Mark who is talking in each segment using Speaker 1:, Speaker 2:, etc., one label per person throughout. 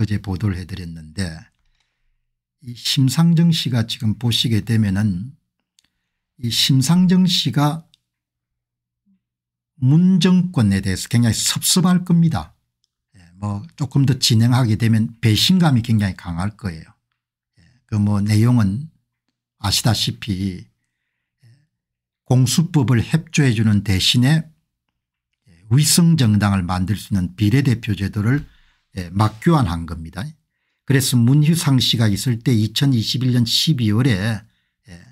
Speaker 1: 어제 보도를 해드렸는데 이 심상정 씨가 지금 보시게 되면은 이 심상정 씨가 문정권에 대해서 굉장히 섭섭할 겁니다. 예, 뭐 조금 더 진행하게 되면 배신감이 굉장히 강할 거예요. 예, 그뭐 내용은 아시다시피 예, 공수법을 협조해 주는 대신에 위성정당을 만들 수 있는 비례대표 제도를 예, 막교환한 겁니다. 그래서 문희상 씨가 있을 때 2021년 12월에 예,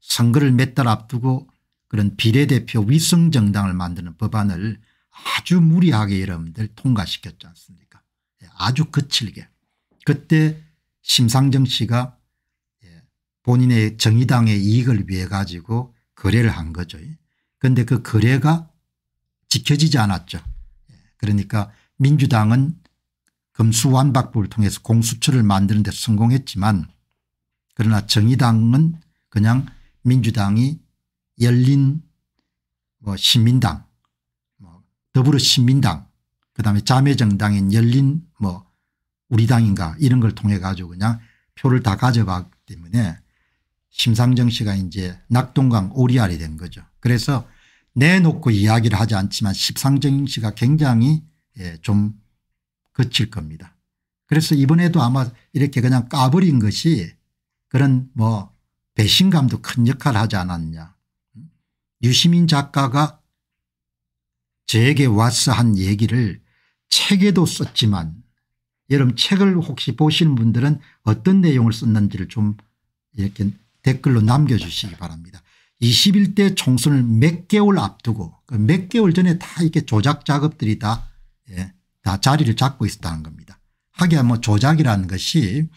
Speaker 1: 선거를 몇 달 앞두고 그런 비례대표 위성정당을 만드는 법안을 아주 무리하게 여러분들 통과시켰지 않습니까 예, 아주 거칠게 그때 심상정 씨가 본인의 정의당의 이익을 위해 가지고 거래를 한 거죠. 그런데 그 거래가 지켜지지 않았죠. 그러니까 민주당은 금수완박법를 통해서 공수처를 만드는 데 성공했지만 그러나 정의당은 그냥 민주당이 열린 뭐 신민당 뭐 더불어신민당 그다음에 자매정당인 열린 뭐 우리당인가 이런 걸 통해 가지고 그냥 표를 다 가져갔기 때문에 심상정 씨가 이제 낙동강 오리알이 된 거죠. 그래서 내놓고 이야기를 하지 않지만 심상정 씨가 굉장히 예, 좀 거칠 겁니다. 그래서 이번에도 아마 이렇게 그냥 까버린 것이 그런 뭐 배신감도 큰 역할을 하지 않았냐. 유시민 작가가 저에게 와서 한 얘기를 책에도 썼지만 여러분 책을 혹시 보시는 분들은 어떤 내용을 썼는지를 좀 이렇게 댓글로 남겨주시기 바랍니다. 21대 총선을 몇 개월 앞두고 그 몇 개월 전에 다 이렇게 조작 작업들이 다 예, 다 자리를 잡고 있었다는 겁니다. 하기야 뭐 조작이라는 것이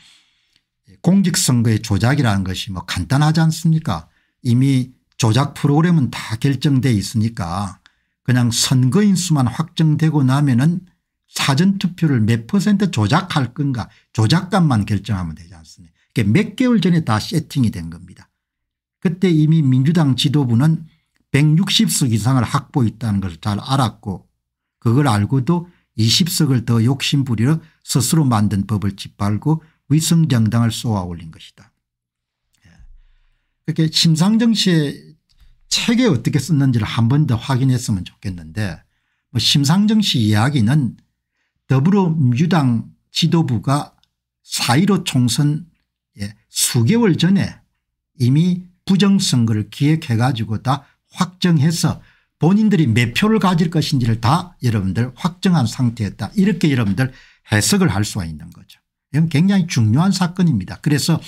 Speaker 1: 공직선거의 조작이라는 것이 뭐 간단하지 않습니까 이미 조작 프로그램은 다 결정돼 있으니까 그냥 선거인 수만 확정되고 나면은 사전투표를 몇 퍼센트 조작할 건가 조작감만 결정하면 되지 않습니까 몇 개월 전에 다 세팅이 된 겁니다. 그때 이미 민주당 지도부는 160석 이상을 확보했다는 것잘 알았고 그걸 알고도 20석을 더 욕심부리려 스스로 만든 법을 짓밟고 위성정당을 쏘아올린 것이다. 이렇게 예. 심상정 씨의 책에 어떻게 썼는지를 한 번 더 확인했으면 좋겠는데 뭐 심상정 씨 이야기는 더불어민주당 지도부가 4.15 총선 예, 수개월 전에 이미 부정선거를 기획해 가지고 다 확정해서 본인들이 몇 표를 가질 것인지를 다 여러분들 확정한 상태였다 이렇게 여러분들 해석을 할 수가 있는 거죠. 이건 굉장히 중요한 사건입니다. 그래서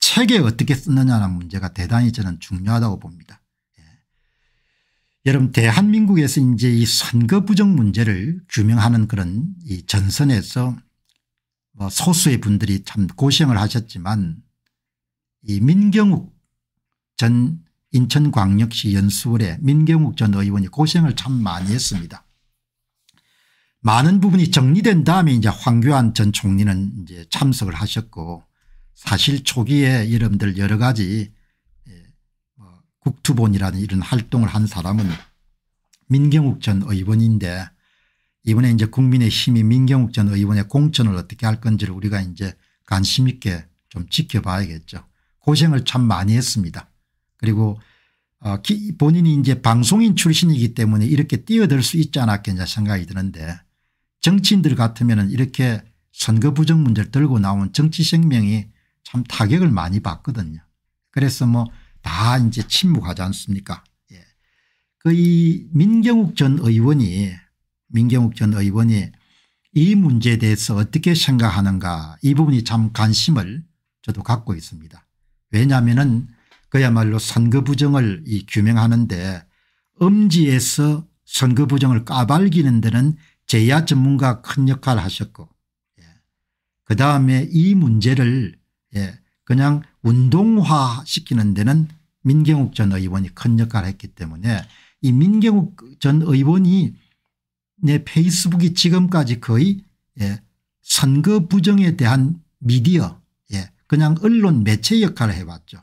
Speaker 1: 책에 어떻게 쓰느냐는 문제가 대단히 저는 중요하다고 봅니다. 예. 여러분 대한민국에서 이제 이 선거 부정 문제를 규명하는 그런 이 전선에서 뭐 소수의 분들이 참 고생을 하셨지만 이 민경욱 전 인천광역시 연수원의 민경욱 전 의원이 고생을 참 많이 했습니다. 많은 부분이 정리된 다음에 이제 황교안 전 총리는 이제 참석을 하셨고 사실 초기에 여러분들 여러 가지 예, 뭐 국투본이라는 이런 활동을 한 사람은 민경욱 전 의원인데 이번에 이제 국민의힘이 민경욱 전 의원의 공천을 어떻게 할 건지를 우리가 이제 관심 있게 좀 지켜봐야겠죠. 고생을 참 많이 했습니다. 그리고 어 본인이 이제 방송인 출신이기 때문에 이렇게 뛰어들 수 있지 않았겠냐 생각이 드는데 정치인들 같으면 이렇게 선거 부정 문제를 들고 나온 정치 생명이 참 타격을 많이 받거든요. 그래서 뭐 다 이제 침묵하지 않습니까 예. 그 이 민경욱 전 의원이 민경욱 전 의원이 이 문제에 대해서 어떻게 생각하는가 이 부분이 참 관심을 저도 갖고 있습니다. 왜냐하면 그야말로 선거부정을 이 규명하는데 엄지에서 선거부정을 까발기는 데는 제야 전문가 큰 역할을 하셨고 예. 그 다음에 이 문제를 예. 그냥 운동화시키는 데는 민경욱 전 의원이 큰 역할을 했기 때문에 이 민경욱 전 의원이 내 페이스북이 지금까지 거의 예. 선거 부정에 대한 미디어 예, 그냥 언론 매체 역할을 해왔죠.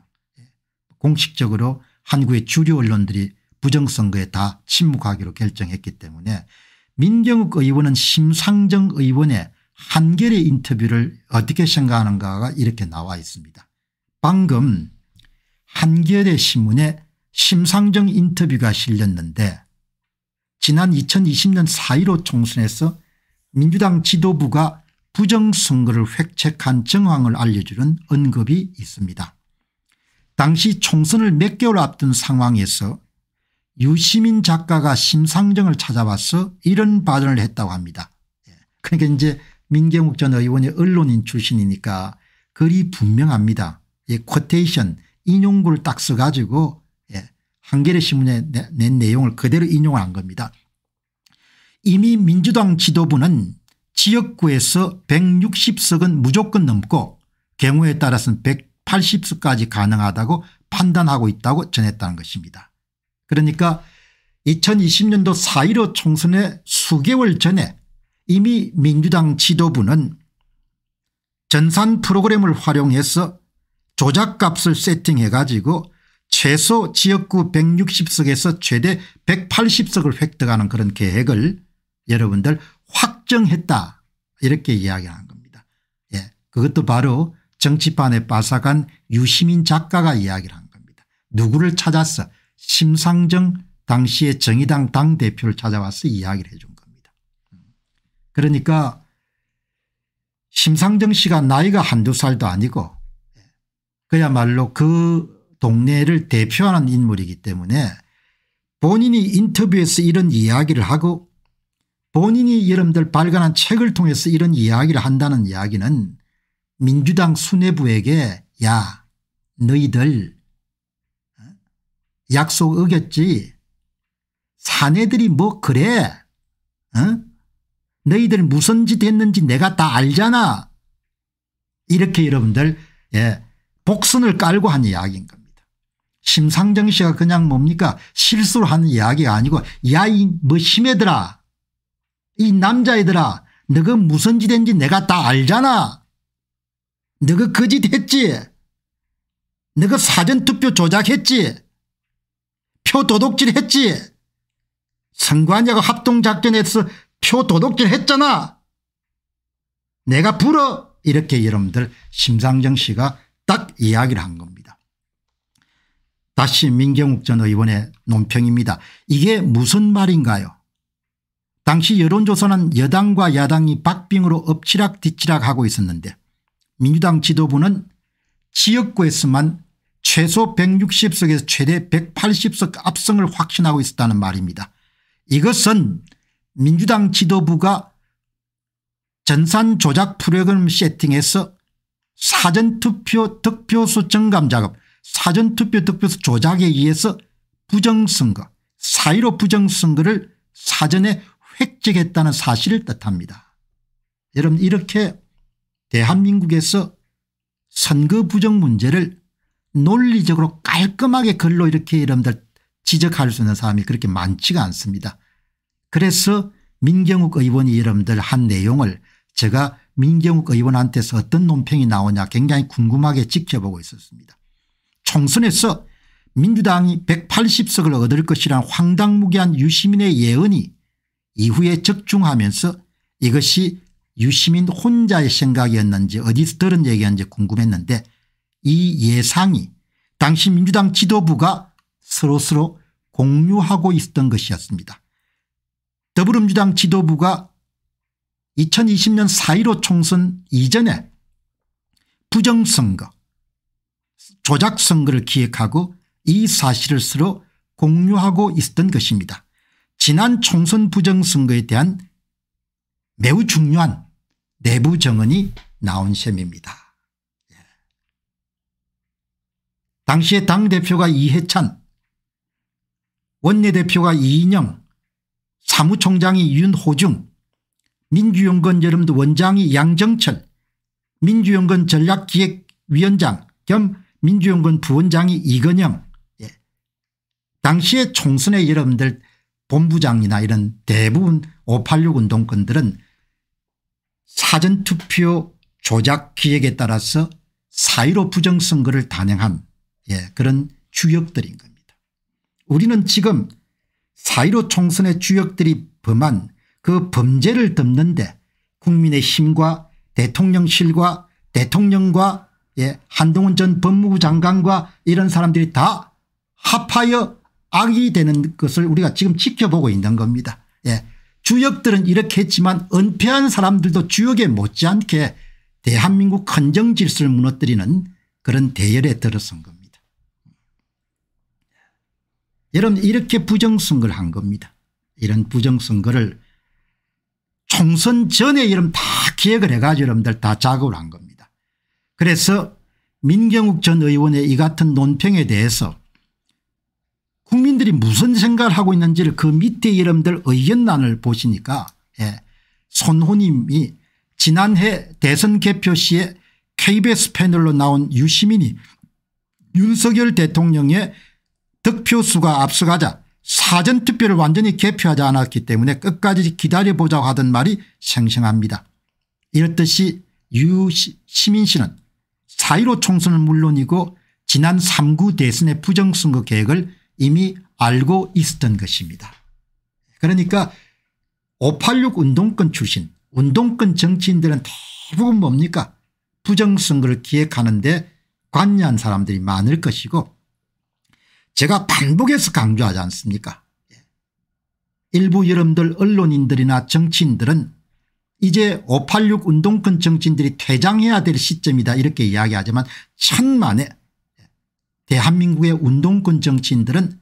Speaker 1: 공식적으로 한국의 주류 언론들이 부정선거에 다 침묵하기로 결정했기 때문에 민경욱 의원은 심상정 의원의 한겨레 인터뷰를 어떻게 생각하는가가 이렇게 나와 있습니다. 방금 한겨레 신문에 심상정 인터뷰가 실렸는데 지난 2020년 4.15 총선에서 민주당 지도부가 부정선거를 획책한 정황을 알려주는 언급이 있습니다. 당시 총선을 몇 개월 앞둔 상황에서 유시민 작가가 심상정을 찾아와서 이런 발언을 했다고 합니다. 예. 그러니까 이제 민경욱 전 의원이 언론인 출신이니까 글이 분명합니다. 예, 쿼테이션 인용구를 딱 써가지고 예, 한겨레 신문에 낸 내용을 그대로 인용한 겁니다. 이미 민주당 지도부는 지역구에서 160석은 무조건 넘고 경우에 따라서는 80수까지 가능하다고 판단하고 있다고 전했다는 것입니다. 그러니까 2020년도 4.15 총선의 수개월 전에 이미 민주당 지도부는 전산 프로그램을 활용해서 조작값을 세팅해 가지고 최소 지역구 160석에서 최대 180석을 획득하는 그런 계획을 여러분들 확정했다 이렇게 이야기하는 겁니다. 예, 그것도 바로 정치판에 빠삭한 유시민 작가가 이야기를 한 겁니다. 누구를 찾았어 심상정 당시의 정의당 당대표를 찾아와서 이야기를 해준 겁니다. 그러니까 심상정 씨가 나이가 한두 살도 아니고 그야말로 그 동네를 대표하는 인물이기 때문에 본인이 인터뷰에서 이런 이야기를 하고 본인이 여러분들 발간한 책을 통해서 이런 이야기를 한다는 이야기는 민주당 수뇌부에게 야 너희들 어? 약속 어겼지 사내들이 뭐 그래 어? 너희들 무슨 짓 했는지 내가 다 알잖아 이렇게 여러분들 예, 복선을 깔고 한 이야기인 겁니다. 심상정 씨가 그냥 뭡니까 실수를 하는 이야기가 아니고 야 이 뭐 심해들아 이 남자애들아 너가 무슨 짓했는지 내가 다 알잖아 너가 거짓했지. 너가 사전투표 조작했지. 표 도둑질했지. 선관위하고 합동작전에서 표 도둑질했잖아. 내가 불어 이렇게 여러분들 심상정 씨가 딱 이야기를 한 겁니다. 다시 민경욱 전 의원의 논평입니다. 이게 무슨 말인가요 당시 여론조사는 여당과 야당이 박빙으로 엎치락뒤치락 하고 있었는데 민주당 지도부는 지역구에서만 최소 160석에서 최대 180석 압승을 확신하고 있었다는 말입니다. 이것은 민주당 지도부가 전산 조작 프로그램 세팅에서 사전투표 득표수 증감 작업 사전투표 득표수 조작에 의해서 부정선거 사의로 부정선거를 사전에 획득했다는 사실을 뜻합니다. 여러분 이렇게 대한민국에서 선거 부정 문제를 논리적으로 깔끔하게 글로 이렇게 여러분들 지적할 수 있는 사람이 그렇게 많지가 않습니다. 그래서 민경욱 의원이 여러분들 한 내용을 제가 민경욱 의원한테서 어떤 논평이 나오냐 굉장히 궁금하게 지켜보고 있었습니다. 총선에서 민주당이 180석을 얻을 것이란 황당무계한 유시민의 예언이 이후에 적중하면서 이것이 유시민 혼자의 생각이었는지 어디서 들은 얘기였는지 궁금했는데 이 예상이 당시 민주당 지도부가 서로서로 공유하고 있었던 것이었습니다. 더불어민주당 지도부가 2020년 4.15 총선 이전에 부정선거 조작선거를 기획하고 이 사실을 서로 공유하고 있었던 것입니다. 지난 총선 부정선거에 대한 매우 중요한 내부 정언이 나온 셈입니다. 예. 당시에 당대표가 이해찬 원내대표가 이인영 사무총장이 윤호중 민주연건 여름도 원장이 양정철 민주연건 전략기획위원장 겸 민주연건 부원장이 이건영 예. 당시에 총선에 여러분들 본부장이나 이런 대부분 586 운동권들은 사전투표 조작 기획에 따라서 사1로 부정선거를 단행한 예, 그런 주역들인 겁니다. 우리는 지금 사1로 총선의 주역들이 범한 그 범죄를 덮는데 국민의 힘과 대통령실과 대통령과 예, 한동훈 전 법무부 장관과 이런 사람들이 다 합하여 악이 되는 것을 우리가 지금 지켜보고 있는 겁니다. 예, 주역들은 이렇게 했지만 은폐한 사람들도 주역에 못지않게 대한민국 헌정 질서를 무너뜨리는 그런 대열에 들어선 겁니다. 여러분 이렇게 부정선거를 한 겁니다. 이런 부정선거를 총선 전에 여러분 다 기획을 해가지고 여러분들 다 작업을 한 겁니다. 그래서 민경욱 전 의원의 이 같은 논평에 대해서 국민들이 무슨 생각을 하고 있는지를 그 밑에 이름들 의견란을 보시니까 예. 손호님이 지난해 대선 개표 시에 KBS 패널로 나온 유시민이 윤석열 대통령의 득표수가 앞서가자 사전투표를 완전히 개표하지 않았기 때문에 끝까지 기다려보자고 하던 말이 생생합니다. 이렇듯이 유시민 씨는 4.15 총선은 물론이고 지난 3구 대선의 부정선거 계획을 이미 알고 있었던 것입니다. 그러니까 586 운동권 출신 운동권 정치인들은 대부분 뭡니까 부정선거를 기획하는데 관여한 사람들이 많을 것이고 제가 반복해서 강조하지 않습니까 예. 일부 여러분들 언론인들이나 정치인들은 이제 586 운동권 정치인들이 퇴장해야 될 시점이다 이렇게 이야기하지만 천만에 대한민국의 운동권 정치인들은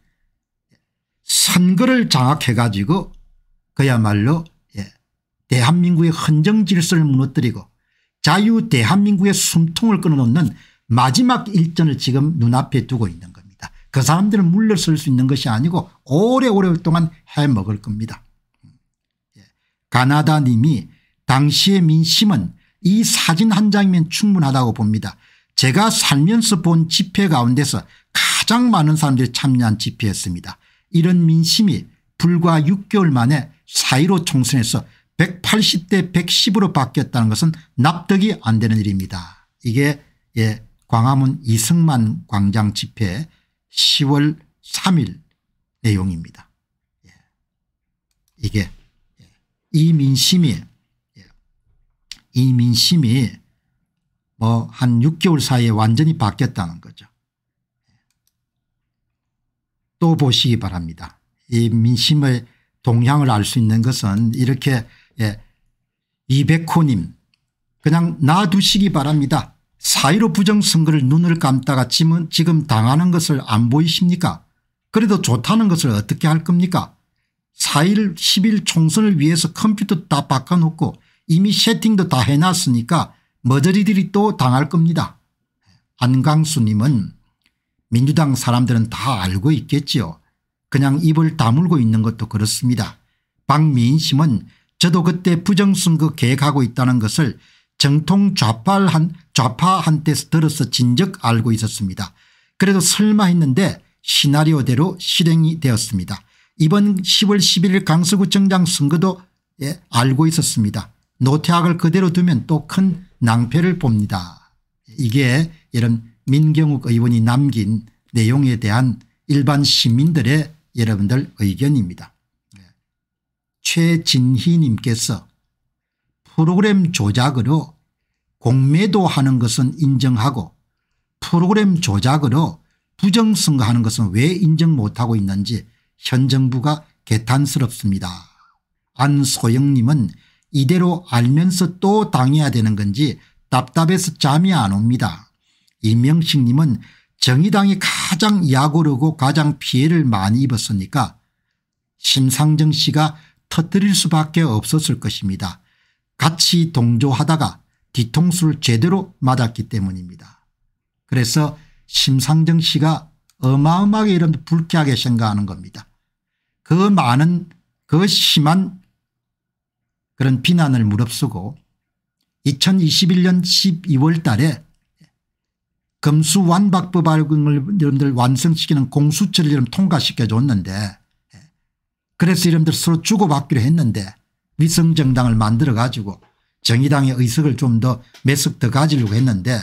Speaker 1: 선거를 장악해가지고 그야말로 예, 대한민국의 헌정 질서를 무너뜨리고 자유 대한민국의 숨통을 끊어놓는 마지막 일전을 지금 눈앞에 두고 있는 겁니다. 그 사람들은 물러설 수 있는 것이 아니고 오래오래동안 해먹을 겁니다. 예. 가나다 님이 당시의 민심은 이 사진 한 장이면 충분하다고 봅니다. 제가 살면서 본 집회 가운데서 가장 많은 사람들이 참여한 집회였습니다. 이런 민심이 불과 6개월 만에 사1로 총선에서 180대 110으로 바뀌었다는 것은 납득이 안 되는 일입니다. 이게 예 광화문 이승만 광장 집회 10월 3일 내용입니다. 예. 이게 예, 이 민심이 예, 이 민심이 뭐 한 6개월 사이에 완전히 바뀌었다는 또 보시기 바랍니다. 이 민심의 동향을 알 수 있는 것은 이렇게 예, 이백호님 그냥 놔두시기 바랍니다. 사이로 부정선거를 눈을 감다가 지금, 당하는 것을 안 보이십니까 그래도 좋다는 것을 어떻게 할 겁니까 4일 1 총선을 위해서 컴퓨터 다 바꿔놓고 이미 세팅도 다 해놨으니까 머저리들이 또 당할 겁니다. 안강수님은 민주당 사람들은 다 알고 있겠지요. 그냥 입을 다물고 있는 것도 그렇습니다. 박민심은 저도 그때 부정선거 그 계획하고 있다는 것을 정통 좌파한, 좌파 한때서 들어서 진즉 알고 있었습니다. 그래도 설마 했는데 시나리오대로 실행이 되었습니다. 이번 10월 11일 강서구청장 선거도 예, 알고 있었습니다. 노태학을 그대로 두면 또 큰 낭패를 봅니다. 이게 이런 민경욱 의원이 남긴 내용에 대한 일반 시민들의 여러분들 의견입니다. 네. 최진희 님께서 프로그램 조작으로 공매도 하는 것은 인정하고 프로그램 조작으로 부정선거하는 것은 왜 인정 못하고 있는지 현 정부가 개탄스럽습니다. 안소영 님은 이대로 알면서 또 당해야 되는 건지 답답해서 잠이 안 옵니다. 이명식님은 정의당이 가장 약오르고 가장 피해를 많이 입었으니까 심상정 씨가 터뜨릴 수밖에 없었을 것입니다. 같이 동조하다가 뒤통수를 제대로 맞았기 때문입니다. 그래서 심상정 씨가 어마어마하게 이런 불쾌하게 생각하는 겁니다. 그 많은 그 심한 그런 비난을 무릅쓰고 2021년 12월 달에 금수 완박법 발행을 여러분들 완성시키는 공수처를 여러분 통과시켜 줬는데 예. 그래서 여러분들 서로 주고받기로 했는데 위성정당을 만들어 가지고 정의당의 의석을 좀 더 몇 석 더 가지려고 했는데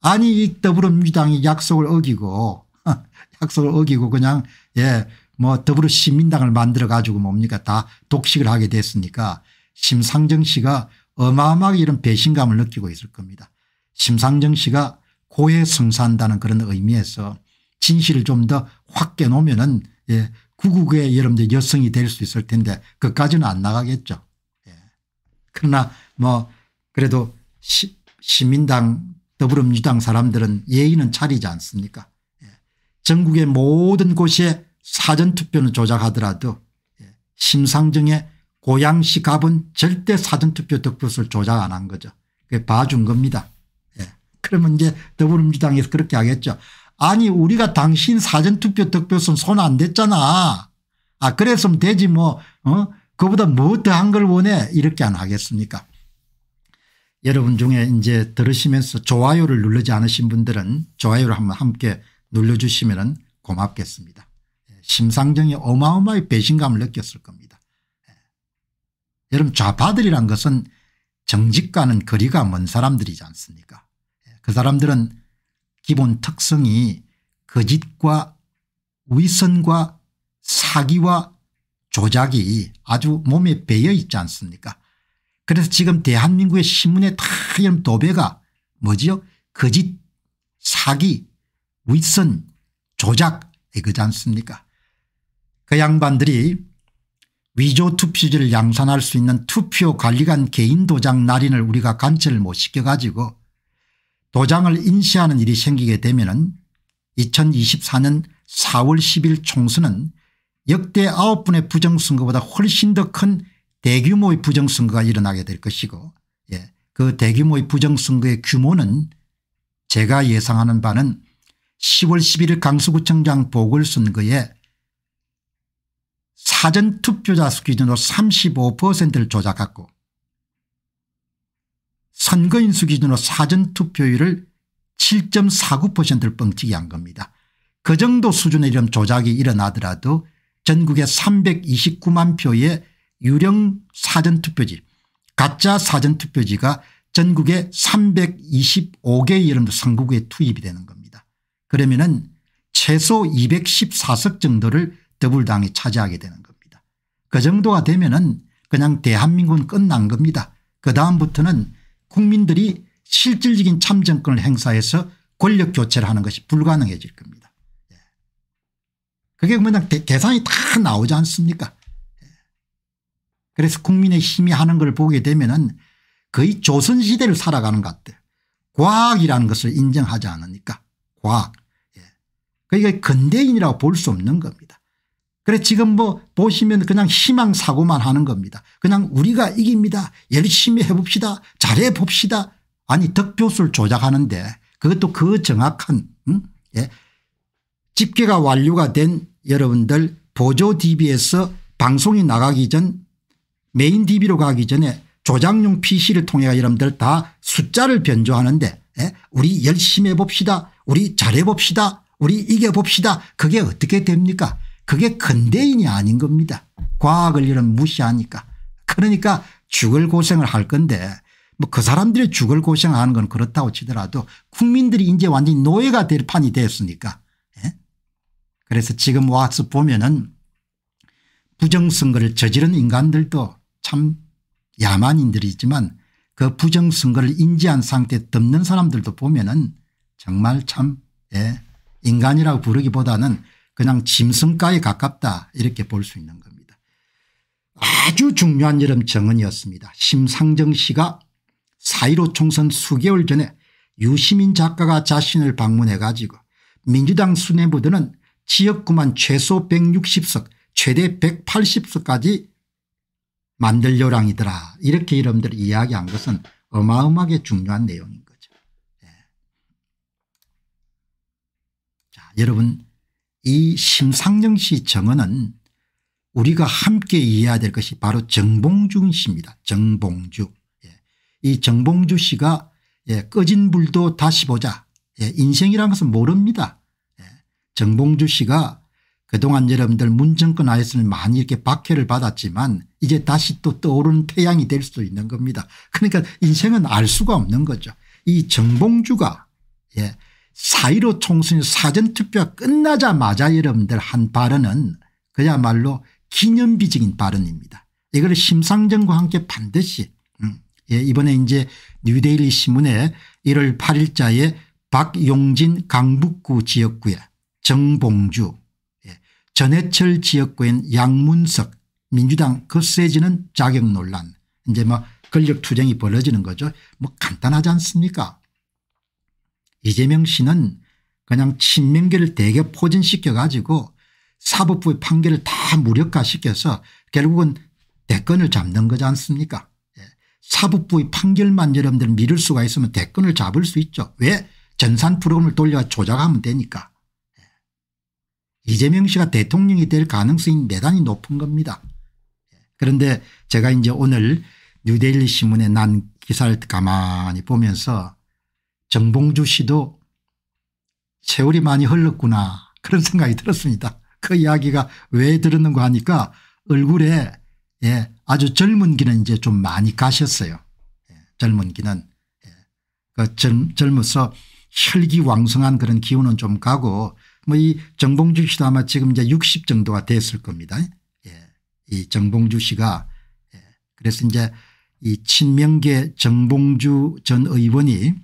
Speaker 1: 아니 이 더불어민주당이 약속을 어기고 약속을 어기고 그냥 예뭐 더불어 시민당을 만들어 가지고 뭡니까 다 독식을 하게 됐으니까 심상정 씨가 어마어마하게 이런 배신감을 느끼고 있을 겁니다. 심상정 씨가 고해 승사한다는 그런 의미에서 진실을 좀 더 확깨 놓으면은 예, 구국의 여러분들 여성이 될 수 있을 텐데 그까지는 안 나가겠죠. 예. 그러나 뭐 그래도 시, 민당 더불어민주당 사람들은 예의는 차리지 않습니까? 예. 전국의 모든 곳에 사전투표는 조작하더라도 예, 심상정의 고양시 갑은 절대 사전투표 득표수를 조작 안 한 거죠. 봐준 겁니다. 그러면 이제 더불어민주당에서 그렇게 하겠죠. 아니 우리가 당신 사전투표 득표수는 손안 댔잖아. 아 그랬으면 되지 뭐 어? 그보다 뭐 더한 걸 원해 이렇게 안 하겠습니까 여러분 중에 이제 들으시면서 좋아요를 누르지 않으신 분들은 좋아요를 한번 함께 눌러주시면 고맙겠습니다. 심상정이 어마어마한 배신감을 느꼈을 겁니다. 여러분 좌파들이란 것은 정직과는 거리가 먼 사람들이지 않습니까 그 사람들은 기본 특성이 거짓과 그 위선과 사기와 조작이 아주 몸에 배어 있지 않습니까 그래서 지금 대한민국의 신문에 다 이런 도배가 뭐지요 거짓 그 사기 위선 조작 이거지 않습니까 그 양반들이 위조 투표지를 양산할 수 있는 투표 관리관 개인 도장 날인을 우리가 관철을 못 시켜가지고 도장을 인쇄하는 일이 생기게 되면 2024년 4월 10일 총선은 역대 9분의 부정선거보다 훨씬 더 큰 대규모의 부정선거가 일어나게 될 것이고 예. 그 대규모의 부정선거의 규모는 제가 예상하는 바는 10월 11일 강서구청장 보궐선거에 사전투표자 수 기준으로 35%를 조작하고 선거인수 기준으로 사전투표율을 7.49%를 뻥튀기 한 겁니다. 그 정도 수준의 이런 조작이 일어나더라도 전국의 329만 표의 유령 사전투표지 가짜 사전투표지가 전국의 325개의 이도 선거구에 투입이 되는 겁니다. 그러면 은 최소 214석 정도를 더불당이 차지하게 되는 겁니다. 그 정도가 되면 은 그냥 대한민국은 끝난 겁니다. 그 다음부터는 국민들이 실질적인 참정권을 행사해서 권력 교체를 하는 것이 불가능해질 겁니다. 예. 그게 뭐냐 계산이 다 나오지 않습니까 예. 그래서 국민의 힘이 하는 걸 보게 되면 은 거의 조선시대를 살아가는 것 같아요. 과학이라는 것을 인정하지 않으니까 과학. 예. 그러니까 근대인이라고 볼 수 없는 겁니다. 그래 지금 뭐 보시면 그냥 희망 사고만 하는 겁니다. 그냥 우리가 이깁니다. 열심히 해봅시다. 잘해 봅시다. 아니 득표수를 조작하는데 그것도 그 정확한 음? 예. 집계가 완료가 된 여러분들 보조 DB에서 방송이 나가기 전 메인 DB로 가기 전에 조작용 PC를 통해 여러분들 다 숫자를 변조하는데 예? 우리 열심히 해봅시다. 우리 잘해봅시다. 우리 이겨봅시다. 그게 어떻게 됩니까 그게 근대인이 아닌 겁니다. 과학을 이런 무시하니까. 그러니까 죽을 고생을 할 건데 뭐 그 사람들이 죽을 고생하는 건 그렇다고 치더라도 국민들이 이제 완전히 노예가 될 판이 되었으니까 예? 그래서 지금 와서 보면은 부정선거를 저지른 인간들도 참 야만인들이지만 그 부정선거를 인지한 상태에 덮는 사람들도 보면은 정말 참 예, 인간이라고 부르기보다는 그냥 짐승가에 가깝다 이렇게 볼 수 있는 겁니다. 아주 중요한 여름 정언이었습니다. 심상정 씨가 4.15 총선 수개월 전에 유시민 작가가 자신을 방문해 가지고 민주당 수뇌부들은 지역구만 최소 160석 최대 180석까지 만들 요랑이더라 이렇게 이름들 이야기한 것은 어마어마하게 중요한 내용인 거죠. 예. 여러분 이 심상정 씨 정언은 우리가 함께 이해해야 될 것이 바로 정봉주 씨입니다. 정봉주. 예. 이 정봉주 씨가 예, 꺼진 불도 다시 보자. 예, 인생이라는 것은 모릅니다. 정봉주 씨가 그동안 여러분들 문정권 하에서는 많이 이렇게 박해를 받았지만 이제 다시 또 떠오르는 태양이 될 수도 있는 겁니다. 그러니까 인생은 알 수가 없는 거죠. 이 정봉주가 예, 4.15 총선 사전투표 가 끝나자마자 여러분들 한 발언은 그야말로 기념비적인 발언입니다. 이걸 심상정과 함께 반드시 음, 예, 이번에 이제 뉴데일리 신문에 1월 8일자에 박용진 강북구 지역구에 정봉주 예, 전해철 지역구엔 양문석 민주당 거세지는 자격 논란 이제 뭐 권력 투쟁이 벌어지는 거죠. 뭐 간단하지 않습니까 이재명 씨는 그냥 친명계를 대개 포진시켜 가지고 사법부의 판결을 다 무력화시켜서 결국은 대권을 잡는 거지 않습니까 예. 사법부의 판결만 여러분들 미룰 수가 있으면 대권을 잡을 수 있죠. 왜? 전산 프로그램을 돌려 조작하면 되니까. 예. 이재명 씨가 대통령이 될 가능성이 대단히 높은 겁니다. 예. 그런데 제가 이제 오늘 뉴데일리 신문에 난 기사를 가만히 보면서 정봉주 씨도 세월이 많이 흘렀구나 그런 생각이 들었습니다. 그 이야기가 왜 들었는가 하니까 얼굴에 예, 아주 젊은 기는 이제 좀 많이 가셨어요. 예, 젊은 기는 예, 그 젊, 젊어서 혈기왕성한 그런 기운은 좀 가고 뭐 이 정봉주 씨도 아마 지금 이제 60 정도가 됐을 겁니다. 예, 이 정봉주 씨가 예, 그래서 이제 이 친명계 정봉주 전 의원이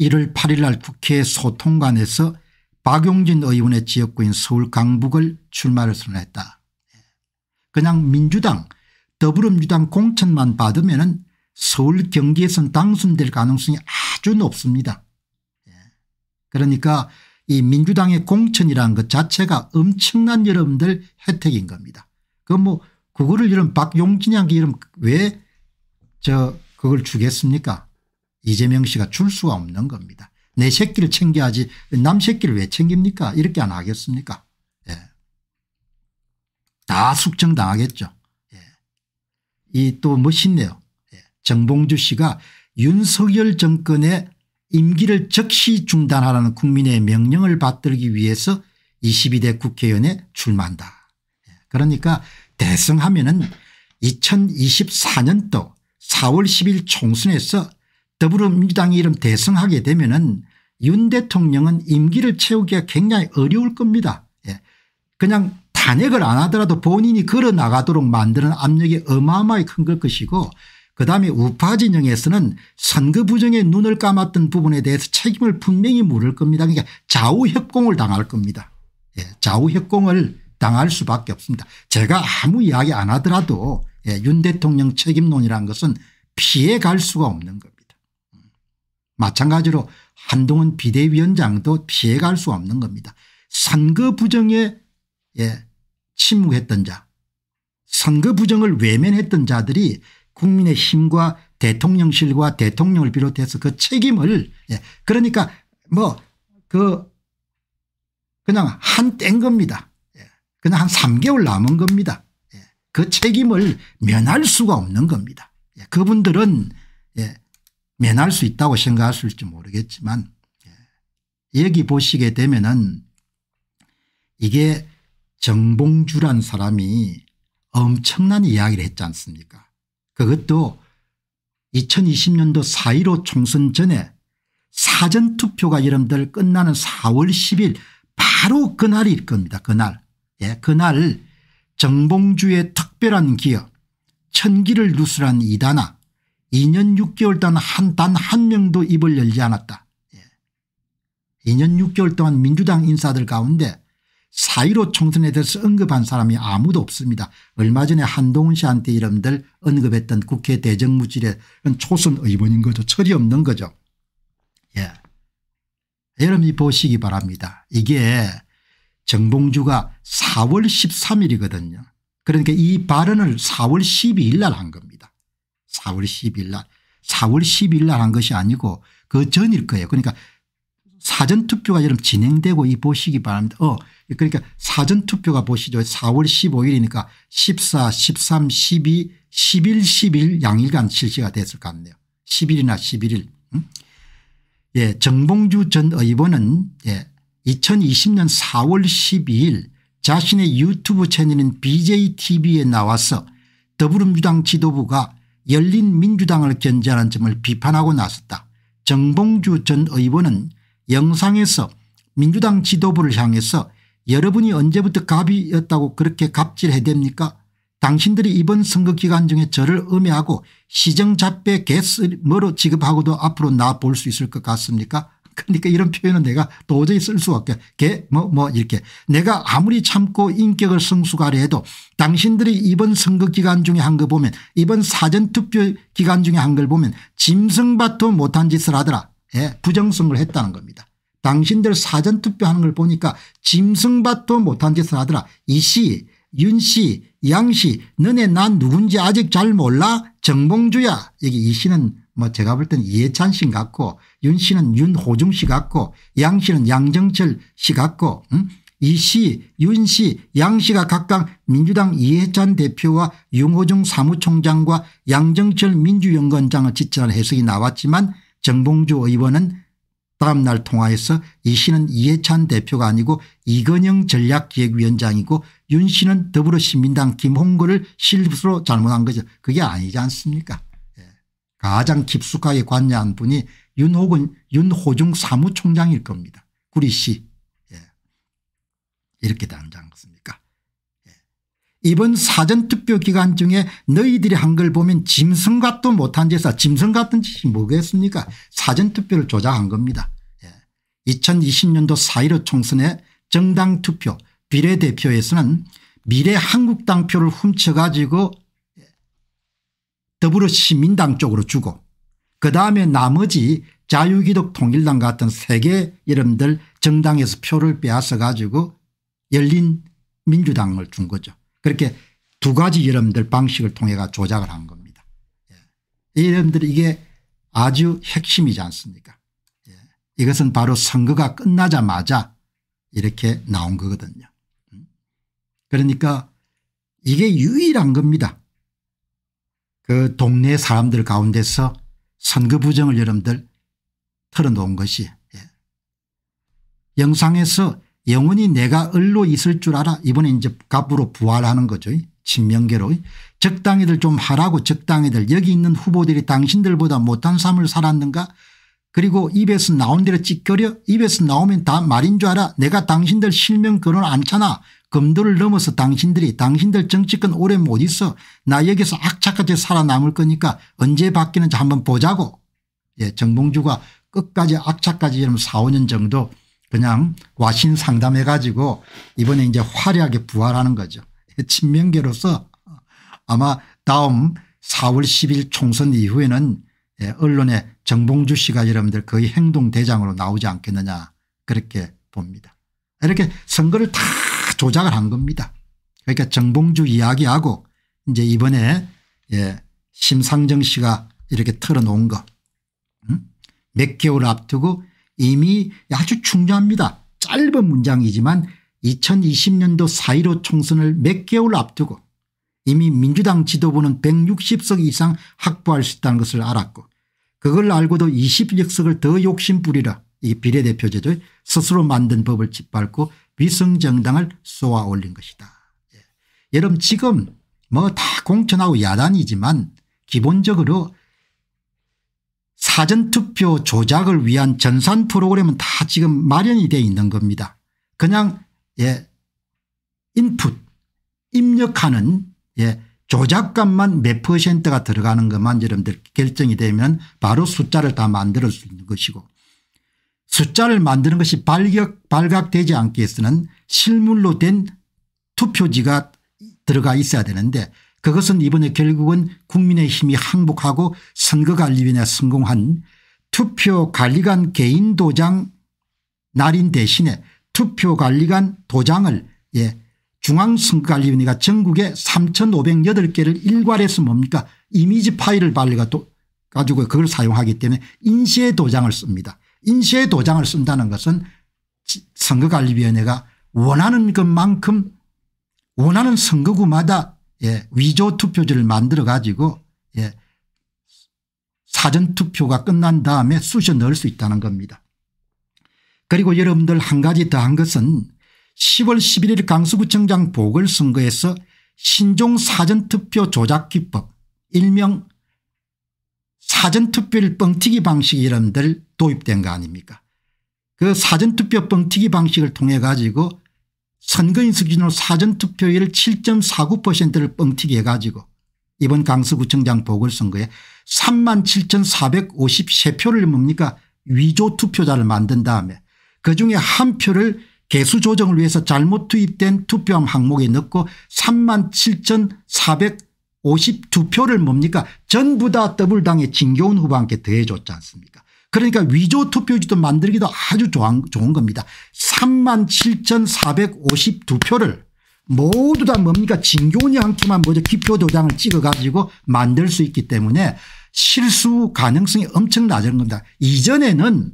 Speaker 1: 1월 8일 날 국회 소통관에서 박용진 의원의 지역구인 서울 강북을 출마를 선언했다. 그냥 민주당 더불어민주당 공천만 받으면 은 서울 경기에선 당선될 가능성이 아주 높습니다. 그러니까 이 민주당의 공천이라는 것 자체가 엄청난 여러분들 혜택인 겁니다. 그뭐 그거를 이런 박용진이한 게 이런 왜저 그걸 주겠습니까 이재명 씨가 줄 수가 없는 겁니다. 내 새끼를 챙겨야지 남 새끼를 왜 챙깁니까 이렇게 안 하겠습니까 예. 다 숙청당하겠죠. 예. 이 또 멋있네요. 뭐 예. 정봉주 씨가 윤석열 정권의 임기를 즉시 중단하라는 국민의 명령을 받들기 위해서 22대 국회의원에 출마한다. 예. 그러니까 대성하면 은 2024년도 4월 10일 총선에서 더불어민주당 이름 이 대승하게 되면 은윤 대통령은 임기를 채우기가 굉장히 어려울 겁니다. 예. 그냥 탄핵을 안 하더라도 본인이 걸어나가도록 만드는 압력이 어마어마히 큰 걸 것이고 그다음에 우파 진영에서는 선거 부정에 눈을 감았던 부분에 대해서 책임을 분명히 물을 겁니다. 그러니까 좌우협공을 당할 겁니다. 예. 좌우협공을 당할 수밖에 없습니다. 제가 아무 이야기 안 하더라도 예. 윤 대통령 책임론이라는 것은 피해갈 수가 없는 겁니다. 마찬가지로 한동훈 비대위원장도 피해갈 수 없는 겁니다. 선거 부정에 예, 침묵했던 자 선거 부정을 외면했던 자들이 국민의 힘과 대통령실과 대통령을 비롯해서 그 책임을 예, 그러니까 뭐 그 그냥 한뗀 겁니다. 예, 그냥 한 3개월 남은 겁니다. 예, 그 책임을 면할 수가 없는 겁니다. 예, 그분들은 예, 면할 수 있다고 생각하실지 모르겠지만 예. 여기 보시게 되면은 이게 정봉주란 사람이 엄청난 이야기를 했지 않습니까 그것도 2020년도 4.15 총선 전에 사전투표가 여러분들 끝나는 4월 10일 바로 그날일 겁니다. 그날. 예, 그날 정봉주의 특별한 기업 천기를 누술한 이단아 2년 6개월 동안 한단한 한 명도 입을 열지 않았다. 예. 2년 6개월 동안 민주당 인사들 가운데 4 1 5 총선에 대해서 언급한 사람이 아무도 없습니다. 얼마 전에 한동훈 씨한테 이름들 언급했던 국회 대정무질에 초선 의원인 거죠. 철이 없는 거죠. 예. 여러분이 보시기 바랍니다. 이게 정봉주가 4월 13일이거든요. 그러니까 이 발언을 4월 12일 날 한 겁니다. 4월 10일 날 4월 10일 날 한 것이 아니고 그 전일 거예요. 그러니까 사전투표가 여러 진행되고 이 보시기 바랍니다. 어 그러니까 사전투표가 보시죠. 4월 15일이니까 14 13 12 11 11 양일간 실시가 됐을 것 같네요. 10일이나 11일. 음? 예, 정봉주 전 의원은 예, 2020년 4월 12일 자신의 유튜브 채널인 BJTV에 나와서 더불어민주당 지도부가 열린 민주당을 견제하는 점을 비판하고 나섰다. 정봉주 전 의원은 영상에서 민주당 지도부를 향해서 여러분이 언제부터 갑이었다고 그렇게 갑질해야됩니까 당신들이 이번 선거 기간 중에 저를 음해하고 시정잡배 개쓰머로 지급하고도 앞으로 나 볼 수 있을 것 같습니까 그러니까 이런 표현은 내가 도저히 쓸 수가 없게 개뭐뭐 뭐 이렇게 내가 아무리 참고 인격을 성수가려 해도 당신들이 이번 선거 기간 중에 한거 보면 이번 사전투표 기간 중에 한 걸 보면 짐승밭도 못한 짓을 하더라 예, 부정성을 했다는 겁니다. 당신들 사전투표하는 걸 보니까 짐승밭도 못한 짓을 하더라 이씨윤씨양씨 너네 난 누군지 아직 잘 몰라 정봉주야 여기 이 씨는 뭐 제가 볼 땐 이해찬 씨 같고 윤 씨는 윤호중 씨 같고 양 씨는 양정철 씨 같고 음? 이 씨, 윤 씨, 양 씨가 각각 민주당 이해찬 대표와 윤호중 사무총장과 양정철 민주연구원장을 지칭한 해석이 나왔지만 정봉주 의원은 다음 날 통화에서 이 씨는 이해찬 대표가 아니고 이건영 전략기획위원장이고 윤 씨는 더불어시민당 김홍구를 실수로 잘못한 거죠. 그게 아니지 않습니까 가장 깊숙하게 관여한 분이 윤호근 윤호중 사무총장일 겁니다. 구리씨 예. 이렇게 단장 않겠습니까 예. 이번 사전투표 기간 중에 너희들이 한 걸 보면 짐승같도 못한 제사 짐승같은 짓이 뭐겠습니까 사전투표를 조작한 겁니다. 예. 2020년도 4.15총선의 정당투표 비례대표에서는 미래 한국당표를 훔쳐가지고 더불어 시민당 쪽으로 주고 그다음에 나머지 자유기독 통일당 같은 세계 이름들 정당에서 표를 빼앗아 가지고 열린 민주당을 준 거죠. 그렇게 두 가지 이름들 방식을 통해가 조작을 한 겁니다. 예. 이 이름들이 이게 아주 핵심이지 않습니까 예. 이것은 바로 선거가 끝나자마자 이렇게 나온 거거든요. 음. 그러니까 이게 유일한 겁니다. 그 동네 사람들 가운데서 선거 부정을 여러분들 털어놓은 것이 예. 영상에서 영원히 내가 을로 있을 줄 알아 이번에 이제 갑으로 부활하는 거죠. 친명계로 적당히들 좀 하라고 적당히들 여기 있는 후보들이 당신들보다 못한 삶을 살았는가 그리고 입에서 나온 대로 찌꺼려 입에서 나오면 다 말인 줄 알아 내가 당신들 실명 거론 않잖아 금도를 넘어서 당신들이 당신들 정치권 오래 못 있어 나 여기서 악착같이 살아남을 거니까 언제 바뀌는지 한번 보자고 예, 정봉주가 끝까지 악착까지 이러면 4 5년 정도 그냥 와신 상담해 가지고 이번에 이제 화려하게 부활하는 거죠. 예, 친명계로서 아마 다음 4월 10일 총선 이후에는 예, 언론에 정봉주 씨가 여러분들 거의 행동대장으로 나오지 않겠느냐 그렇게 봅니다. 이렇게 선거를 다 조작을 한 겁니다. 그러니까 정봉주 이야기하고 이제 이번에 예, 심상정 씨가 이렇게 털어놓은 거. 음? 몇 개월 앞두고 이미 아주 중요합니다. 짧은 문장이지만 2020년도 4.15 총선을 몇 개월 앞두고 이미 민주당 지도부는 160석 이상 확보할 수 있다는 것을 알았고 그걸 알고도 20석을 더 욕심부리라 이 비례대표제도 스스로 만든 법을 짓밟고 위성정당을 쏘아 올린 것이다. 예. 여러분 지금 뭐 다 공천하고 야단이지만 기본적으로 사전투표 조작을 위한 전산 프로그램은 다 지금 마련이 돼 있는 겁니다. 그냥 예 인풋 입력하는 예 조작값만 몇 퍼센트가 들어가는 것만 여러분들 결정이 되면 바로 숫자를 다만들수 있는 것이고 숫자를 만드는 것이 발격, 발각되지 않기 위해서는 실물로 된 투표지가 들어가 있어야 되는데 그것은 이번에 결국은 국민의힘이 항복하고 선거관리위원회 성공한 투표관리관 개인 도장 날인 대신에 투표관리관 도장을 예 중앙선거관리위원회가 전국에 3508개를 일괄해서 뭡니까 이미지 파일을 발리가 가지고 그걸 사용하기 때문에 인쇄 도장을 씁니다. 인쇄 도장을 쓴다는 것은 선거관리위원회가 원하는 것만큼 원하는 선거구마다 예, 위조 투표지를 만들어 가지고 예, 사전투표가 끝난 다음에 쑤셔 넣을 수 있다는 겁니다. 그리고 여러분들 한 가지 더 한 것은 10월 11일 강서구청장 보궐선거에서 신종 사전투표 조작 기법 일명 사전투표를 뻥튀기 방식이란들 도입된 거 아닙니까 그 사전투표 뻥튀기 방식을 통해 가지고 선거인 수준으로 사전투표율 7.49%를 뻥튀기 해가지고 이번 강서구청장 보궐선거에 3만 7,453표를 뭡니까 위조투표자를 만든 다음에 그중에 한 표를 개수 조정을 위해서 잘못 투입된 투표함 항목에 넣고 3만 7,400 52표를 뭡니까 전부 다 더블당의 진교훈 후보한테 더해줬지 않습니까 그러니까 위조 투표지도 만들기도 아주 좋은, 좋은 겁니다. 3만 7,452표를 모두 다 뭡니까 진교훈이 한 키만 먼저 기표 도장을 찍어 가지고 만들 수 있기 때문에 실수 가능성이 엄청 낮은 겁니다. 이전에는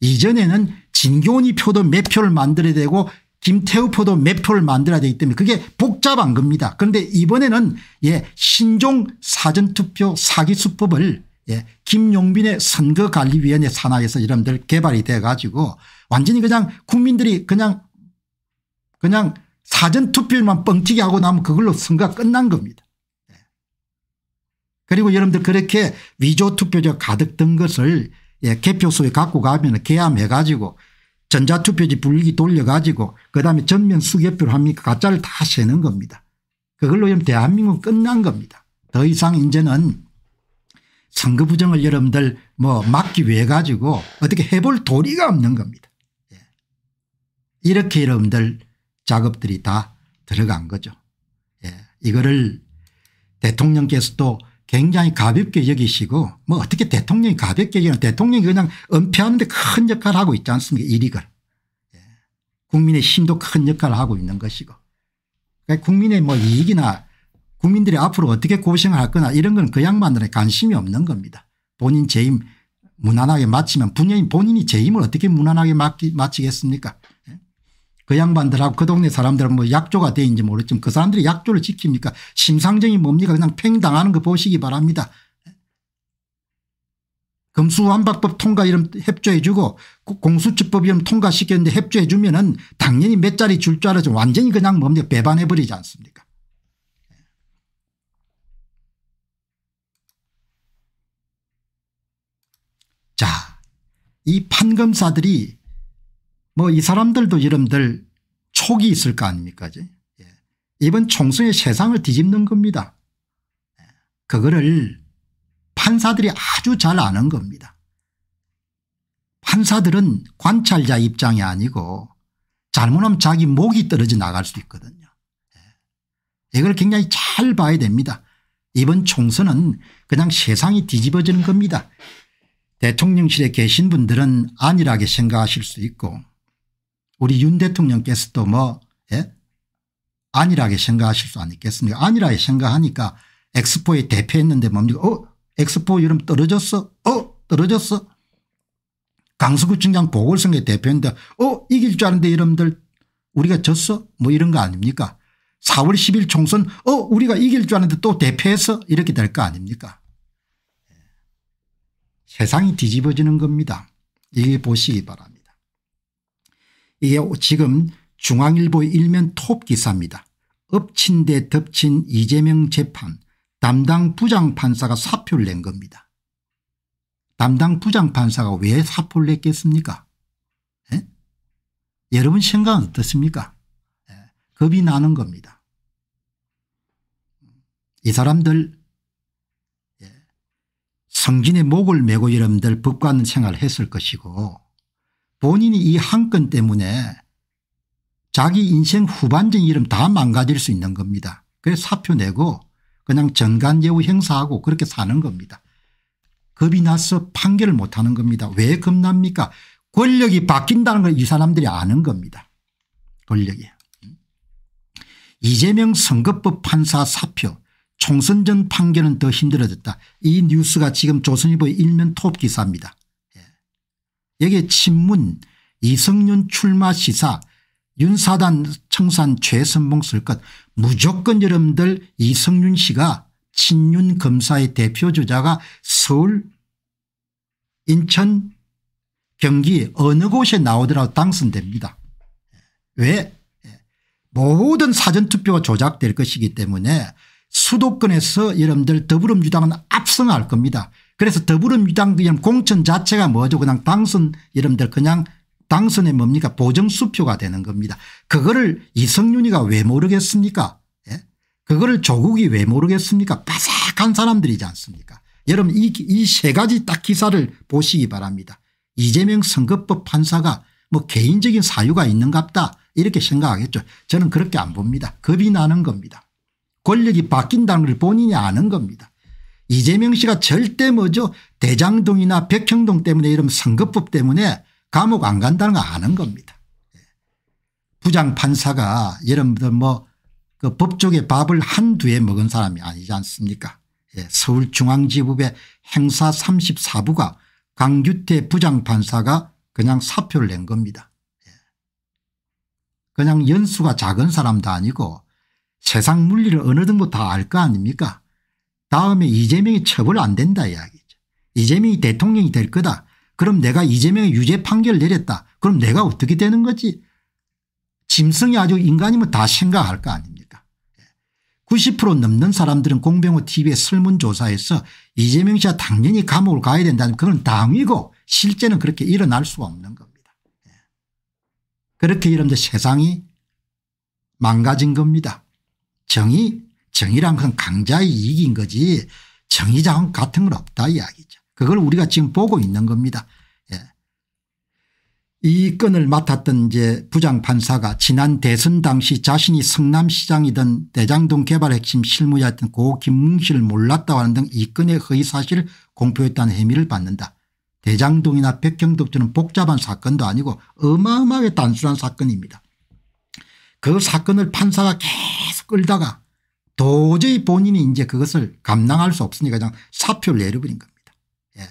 Speaker 1: 이전에는 진교훈이 표도 몇 표를 만들어야 되고 김태우포도 매표를 만들어야 되기 때문에 그게 복잡한 겁니다. 그런데 이번에는 예 신종 사전투표 사기수법을 예 김용빈의 선거관리위원회 산하에서 여러분들 개발이 돼 가지고 완전히 그냥 국민들이 그냥 그냥 사전투표만 뻥튀기 하고 나면 그걸로 선거가 끝난 겁니다. 예. 그리고 여러분들 그렇게 위조투표자 가득 든 것을 예, 개표소에 갖고 가면 개함해 가지고 전자투표지 분리기 돌려가지고 그다음에 전면 수개표를 합니까 가짜를 다 세는 겁니다. 그걸로 여러분 대한민국은 끝난 겁니다. 더 이상 이제는 선거 부정을 여러분들 뭐 막기 위해 가지고 어떻게 해볼 도리가 없는 겁니다. 예. 이렇게 여러분들 작업들이 다 들어간 거죠. 예. 이거를 대통령께서도 굉장히 가볍게 여기시고 뭐 어떻게 대통령이 가볍게 여기는 대통령이 그냥 은폐하는데 큰 역할을 하고 있지 않습니까 이익을. 예. 국민의 힘도 큰 역할을 하고 있는 것이고 그러니까 국민의 뭐 이익이나 국민들이 앞으로 어떻게 고생을 할 거나 이런 건 그 양반들의 관심이 없는 겁니다. 본인 재임 무난하게 마치면 분명히 본인이 재임을 어떻게 무난하게 마치겠습니까 그 양반들하고 그 동네 사람들은 뭐 약조가 돼있는지 모르지만 겠그 사람들이 약조를 지킵니까 심상정이 뭡니까 그냥 팽당하는 거 보시기 바랍니다. 금수완박법 통과 이름 협조해 주고 공수처법 이름 통과시켰는데 협조해 주면 은 당연히 몇 자리 줄 줄 알았지 완전히 그냥 뭡니까 배반해 버리지 않습니까 자이 판검사들이 뭐이 사람들도 이름들 촉이 있을 거 아닙니까 예. 이번 총선의 세상을 뒤집는 겁니다. 예. 그거를 판사들이 아주 잘 아는 겁니다. 판사들은 관찰자 입장이 아니고 잘못하면 자기 목이 떨어져 나갈 수 있거든요. 예. 이걸 굉장히 잘 봐야 됩니다. 이번 총선은 그냥 세상이 뒤집어지는 겁니다. 대통령실에 계신 분들은 안일하게 생각하실 수 있고 우리 윤 대통령께서도 뭐 예? 안일하게 생각하실 수 아니겠습니까 안일하게 생각하니까 엑스포에 대표했는데 뭡니까 어 엑스포 이름 떨어졌어 어 떨어졌어 강서구청장 보궐선거 대표인데 어 이길 줄알는데 이름들 우리가 졌어 뭐 이런 거 아닙니까 4월 10일 총선 어 우리가 이길 줄알는데또 대표해서 이렇게 될 거 아닙니까 예. 세상이 뒤집어지는 겁니다. 이게 보시기 바랍니다. 이게 지금 중앙일보 의 일면 톱 기사입니다. 엎친 데 덮친 이재명 재판 담당 부장판사가 사표를 낸 겁니다. 담당 부장판사가 왜 사표를 냈겠습니까 예? 여러분 생각은 어떻습니까 예. 겁이 나는 겁니다. 이 사람들 예, 성진의 목을 메고 여러분들 법관 생활을 했을 것이고 본인이 이 한 건 때문에 자기 인생 후반전 이름 다 망가질 수 있는 겁니다. 그래서 사표 내고 그냥 전관예우 행사하고 그렇게 사는 겁니다. 겁이 나서 판결을 못하는 겁니다. 왜 겁납니까 권력이 바뀐다는 걸 이 사람들이 아는 겁니다. 권력이. 이재명 선거법 판사 사표 총선 전 판결은 더 힘들어졌다. 이 뉴스가 지금 조선일보 일면 톱 기사입니다. 여기에 친문 이성윤 출마 시사 윤사단 청산 최선봉 쓸 것 무조건 여러분들 이성윤 씨가 친윤 검사의 대표 주자가 서울 인천 경기 어느 곳에 나오더라도 당선됩니다. 왜 모든 사전투표가 조작될 것이기 때문에 수도권에서 여러분들 더불어민주당은 압승할 겁니다. 그래서 더불어민주당 그냥 공천 자체가 뭐죠 그냥 당선 여러분들 그냥 당선의 뭡니까 보정수표가 되는 겁니다. 그거를 이성윤이가 왜 모르겠습니까 예? 그거를 조국이 왜 모르겠습니까 빠삭한 사람들이지 않습니까 여러분 이 세 가지 딱 기사를 보시기 바랍니다. 이재명 선거법 판사가 뭐 개인적인 사유가 있는갑다 이렇게 생각하겠죠. 저는 그렇게 안 봅니다. 겁이 나는 겁니다. 권력이 바뀐다는 걸 본인이 아는 겁니다. 이재명 씨가 절대 뭐죠 대장동이나 백형동 때문에 이런 선거법 때문에 감옥 안 간다는 거 아는 겁니다. 예. 부장 판사가 여러분들 뭐그 법조계 밥을 한두에 먹은 사람이 아니지 않습니까 예, 서울중앙지법의 행사 34부가 강규태 부장판사가 그냥 사표를 낸 겁니다. 예. 그냥 연수가 작은 사람도 아니고 세상 물리를 어느 정도 다알 거 아닙니까 다음에 이재명이 처벌 안 된다 이야기죠. 이재명이 대통령이 될 거다. 그럼 내가 이재명의 유죄 판결 내렸다. 그럼 내가 어떻게 되는 거지? 짐승이 아주 인간이면 다 생각할 거 아닙니까? 90% 넘는 사람들은 공병호 tv의 설문조사에서 이재명 씨가 당연히 감옥을 가야 된다는 그건 당이고 실제는 그렇게 일어날 수가 없는 겁니다. 그렇게 이러면 세상이 망가진 겁니다. 정의 정의란 건 강자의 이익인 거지 정의자원 같은 건 없다 이야기죠. 그걸 우리가 지금 보고 있는 겁니다. 예. 이 건을 맡았던 이제 부장판사가 지난 대선 당시 자신이 성남시장이던 대장동 개발 핵심 실무자였던 고김문실을 몰랐다고 하는 등 이 건의 허위사실을 공표했다는 혐의를 받는다. 대장동이나 백경덕처는 복잡한 사건도 아니고 어마어마하게 단순한 사건입니다. 그 사건을 판사가 계속 끌다가 도저히 본인이 이제 그것을 감당할 수 없으니까 그냥 사표를 내려버린 겁니다. 예.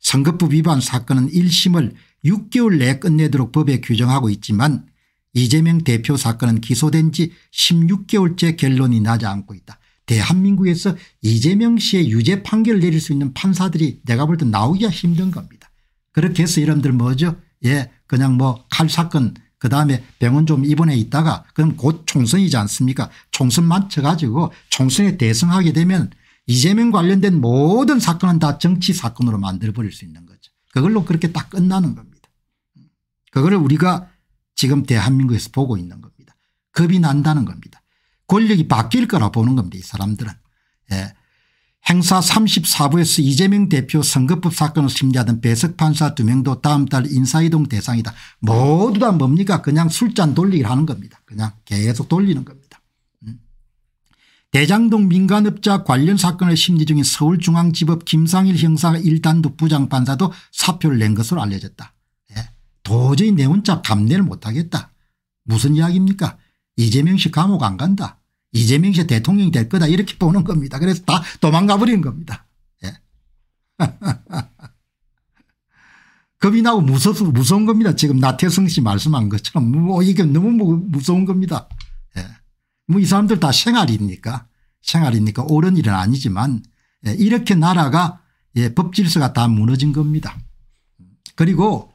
Speaker 1: 선거법 위반 사건은 1심을 6개월 내에 끝내도록 법에 규정하고 있지만 이재명 대표 사건은 기소된 지 16개월째 결론이 나지 않고 있다. 대한민국에서 이재명 씨의 유죄 판결을 내릴 수 있는 판사들이 내가 볼 때 나오기가 힘든 겁니다. 그렇게 해서 여러분들 뭐죠? 예, 그냥 뭐 칼 사건 그다음에 병원 좀 입원해 있다가 그럼 곧 총선이지 않습니까 총선 맞춰가지고 총선에 대승하게 되면 이재명 관련된 모든 사건은 다 정치 사건으로 만들어버릴 수 있는 거죠. 그걸로 그렇게 딱 끝나는 겁니다. 그거를 우리가 지금 대한민국에서 보고 있는 겁니다. 겁이 난다는 겁니다. 권력이 바뀔 거라 고 보는 겁니다. 이 사람들은. 예. 행사 34부에서 이재명 대표 선거법 사건을 심리하던 배석 판사 2 명도 다음 달 인사이동 대상이다. 모두 다 뭡니까 그냥 술잔 돌리기를 하는 겁니다. 그냥 계속 돌리는 겁니다. 음. 대장동 민간업자 관련 사건을 심리 중인 서울중앙지법 김상일 형사 가 1단독 부장판사도 사표를 낸 것으로 알려졌다. 예. 도저히 내 혼자 감내를 못하겠다. 무슨 이야기입니까 이재명 씨 감옥 안 간다. 이재명씨 대통령이 될 거다 이렇게 보는 겁니다. 그래서 다 도망가 버리는 겁니다. 예. 겁이 나고 무서워 무서운 겁니다. 지금 나태성 씨 말씀한 것처럼 뭐 이게 너무 무서운 겁니다. 예. 뭐이 사람들 다 생활이니까 생활이니까 옳은 일은 아니지만 예. 이렇게 나라가 예. 법 질서가 다 무너진 겁니다. 그리고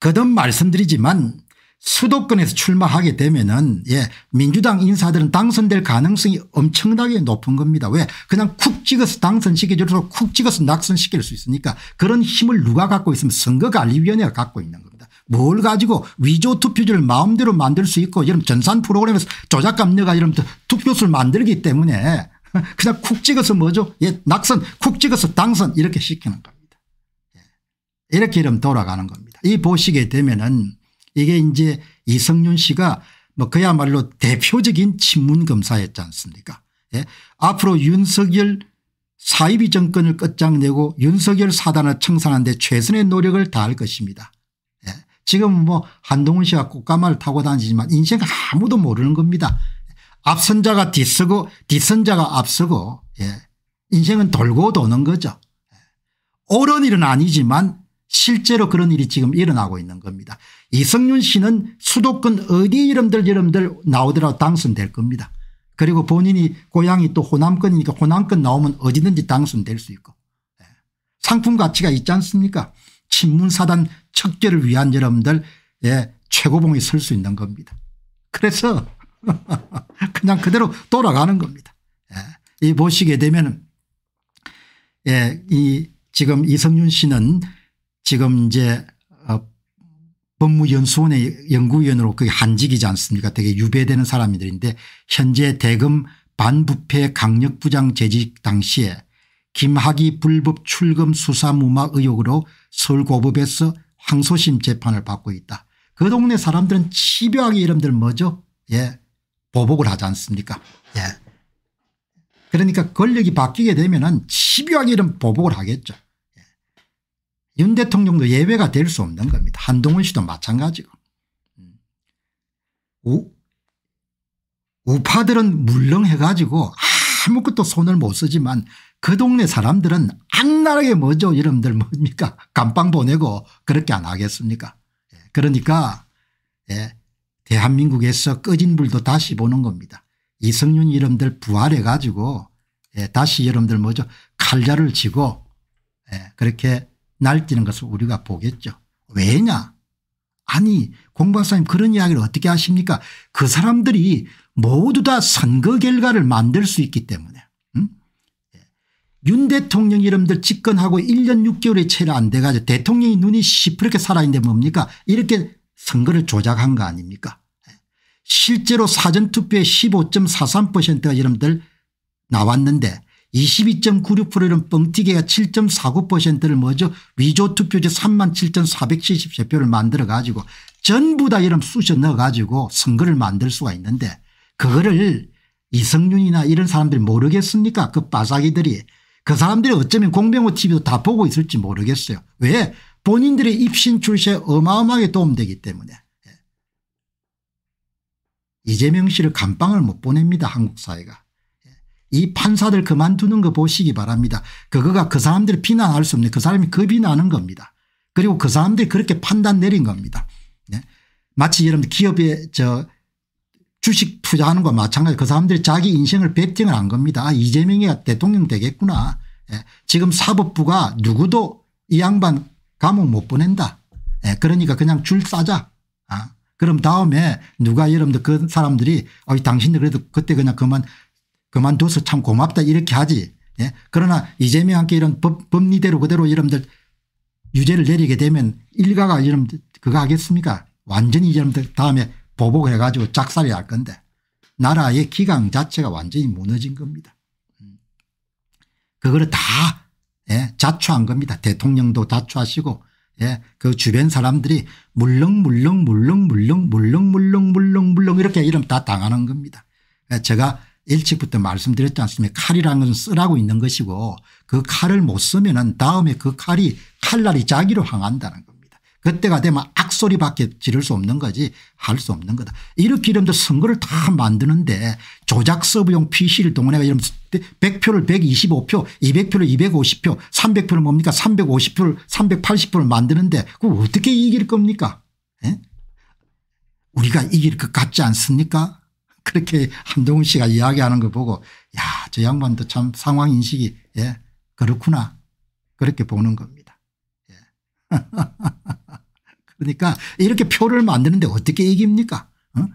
Speaker 1: 거듭 말씀드리지만 수도권에서 출마하게 되면은 예 민주당 인사들은 당선될 가능성이 엄청나게 높은 겁니다. 왜 그냥 쿡 찍어서 당선시켜줘도 쿡 찍어서 낙선시킬 수 있으니까 그런 힘을 누가 갖고 있으면 선거관리위원회가 갖고 있는 겁니다. 뭘 가지고 위조 투표지를 마음대로 만들 수 있고 이런 전산 프로그램에서 조작감녀가 이런 투표수를 만들기 때문에 그냥 쿡 찍어서 뭐죠 예 낙선 쿡 찍어서 당선 이렇게 시키는 겁니다. 예. 이렇게 이름 돌아가는 겁니다. 이 보시게 되면은 이게 이제 이성윤 씨가 뭐 그야말로 대표적인 친문 검사였지 않습니까 예. 앞으로 윤석열 사이비 정권을 끝장내고 윤석열 사단을 청산하는데 최선의 노력을 다할 것입니다. 예. 지금 뭐 한동훈 씨가 꽃가마를 타고 다니지만 인생 아무도 모르는 겁니다. 앞선자가 뒤서고 뒷선자가 앞서고 예. 인생은 돌고 도는 거죠. 예? 옳은 일은 아니지만 실제로 그런 일이 지금 일어나고 있는 겁니다. 이성윤 씨는 수도권 어디 이름들 이름들 나오더라도 당선될 겁니다. 그리고 본인이 고향이 또 호남권이니까 호남권 나오면 어디든지 당선될 수 있고 예. 상품 가치가 있지 않습니까 친문사단 척결을 위한 여러분들 예, 최고봉에 설 수 있는 겁니다. 그래서 그냥 그대로 돌아가는 겁니다. 예. 이 보시게 되면 예, 이 지금 이성윤 씨는 지금 이제 법무연수원의 연구위원으로 그게 한직이지 않습니까 되게 유배되는 사람들인데 현재 대금 반부패 강력부장 재직 당시에 김학이 불법 출금 수사 무마 의혹으로 서울고법에서 항소심 재판을 받고 있다. 그 동네 사람들은 치요하게 이름들 뭐죠 예 보복을 하지 않습니까 예 그러니까 권력이 바뀌게 되면 은치요하게이름 보복을 하겠죠 윤 대통령도 예외가 될 수 없는 겁니다. 한동훈 씨도 마찬가지고. 우, 우파들은 물렁해가지고 아무것도 손을 못 쓰지만 그 동네 사람들은 악랄하게 뭐죠 이름들 뭡니까 감방 보내고 그렇게 안 하겠습니까 예, 그러니까 예, 대한민국에서 꺼진 불도 다시 보는 겁니다. 이성윤 이름들 부활해 가지고 예, 다시 여러분들 뭐죠 칼자를 치고 예, 그렇게 날뛰는 것을 우리가 보겠죠. 왜냐 아니 공 박사님 그런 이야기를 어떻게 하십니까 그 사람들이 모두 다 선거 결과를 만들 수 있기 때문에 음? 윤 대통령 이름들 집권하고 1년 6개월이 채안 돼가지고 대통령이 눈이 시퍼렇게 살아있는데 뭡니까 이렇게 선거를 조작한 거 아닙니까 예. 실제로 사전투표에 15.43%가 이름들 나왔는데 22.96%는 뻥튀기가 7.49%를 뭐죠 위조투표제 37,473표를 만 만들어 가지고 전부 다 이런 쑤셔 넣어 가지고 선거를 만들 수가 있는데 그거를 이성윤이나 이런 사람들이 모르겠습니까 그빠사기들이그 사람들이 어쩌면 공병호 tv도 다 보고 있을지 모르겠어요 왜 본인들의 입신 출세에 어마어마하게 도움되기 때문에 예. 이재명 씨를 감방을 못 보냅니다 한국 사회가. 이 판사들 그만두는 거 보시기 바랍니다. 그거가 그 사람들을 비난할 수 없는 그 사람이 겁이 그 나는 겁니다. 그리고 그 사람들이 그렇게 판단 내린 겁니다. 네. 마치 여러분 기업에 저 주식 투자하는 거 마찬가지 그 사람들이 자기 인생을 베팅을 한 겁니다. 아, 이재명이 대통령 되겠구나. 예. 지금 사법부가 누구도 이 양반 감옥 못 보낸다. 예. 그러니까 그냥 줄 싸자. 아. 그럼 다음에 누가 여러분들 그 사람들이 어, 당신들 그래도 그때 그냥 그만 그만둬서 참 고맙다 이렇게 하지. 예? 그러나 이재명한테 이런 법, 법리대로 그대로 여러분들 유죄를 내리게 되면 일가가 여러분들 그거 하겠습니까 완전히 여러분들 다음에 보복해 가지고 작살이 할 건데 나라의 기강 자체가 완전히 무너진 겁니다. 음. 그거를 다 예? 자초한 겁니다. 대통령도 자초하시고 예, 그 주변 사람들이 물렁물렁물렁물렁물렁물렁물렁물렁 이렇게 이름 다 당하는 겁니다. 예, 제가 일찍부터 말씀드렸지 않습니까 칼이라는 것은 쓰라고 있는 것이고 그 칼을 못 쓰면 은 다음에 그 칼이 칼날이 자기로 향한다는 겁니다. 그때가 되면 악소리밖에 지를 수 없는 거지 할 수 없는 거다. 이렇게 이러면 선거를 다 만드는데 조작 서브용 PC를 동원해가 이러면 100표를 125표 200표를 250표 300표를 뭡니까 350표를 380표를 만드는데 그걸 어떻게 이길 겁니까 에? 예? 우리가 이길 것 같지 않습니까 그렇게 한동훈 씨가 이야기하는 거 보고 야저 양반도 참 상황인식이 예 그렇구나 그렇게 보는 겁니다. 예. 그러니까 이렇게 표를 만드는데 어떻게 이깁니까 어?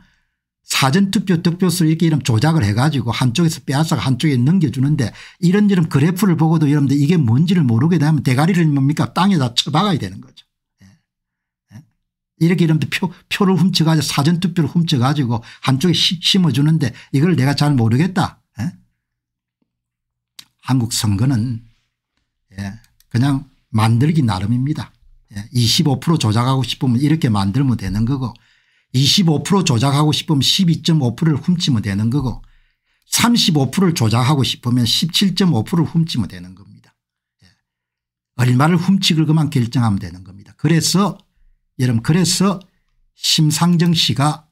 Speaker 1: 사전투표 득표수 이렇게 이름 조작을 해가지고 한쪽에서 빼앗아가 한쪽에 넘겨주는데 이런 저런 그래프를 보고도 여러분들 이게 뭔지를 모르게 되면 대가리를 뭡니까 땅에다 쳐박아야 되는 거죠. 이렇게 이런 표, 표를 훔쳐가지고 사전투표를 훔쳐가지고 한쪽에 심어주는데 이걸 내가 잘 모르겠다. 에? 예? 한국 선거는 예, 그냥 만들기 나름입니다. 예, 25% 조작하고 싶으면 이렇게 만들면 되는 거고 25% 조작하고 싶으면 12.5%를 훔치면 되는 거고 35%를 조작하고 싶으면 17.5%를 훔치면 되는 겁니다. 예. 얼마를 훔치고 그만 결정하면 되는 겁니다. 그래서 여러분 그래서 심상정 씨가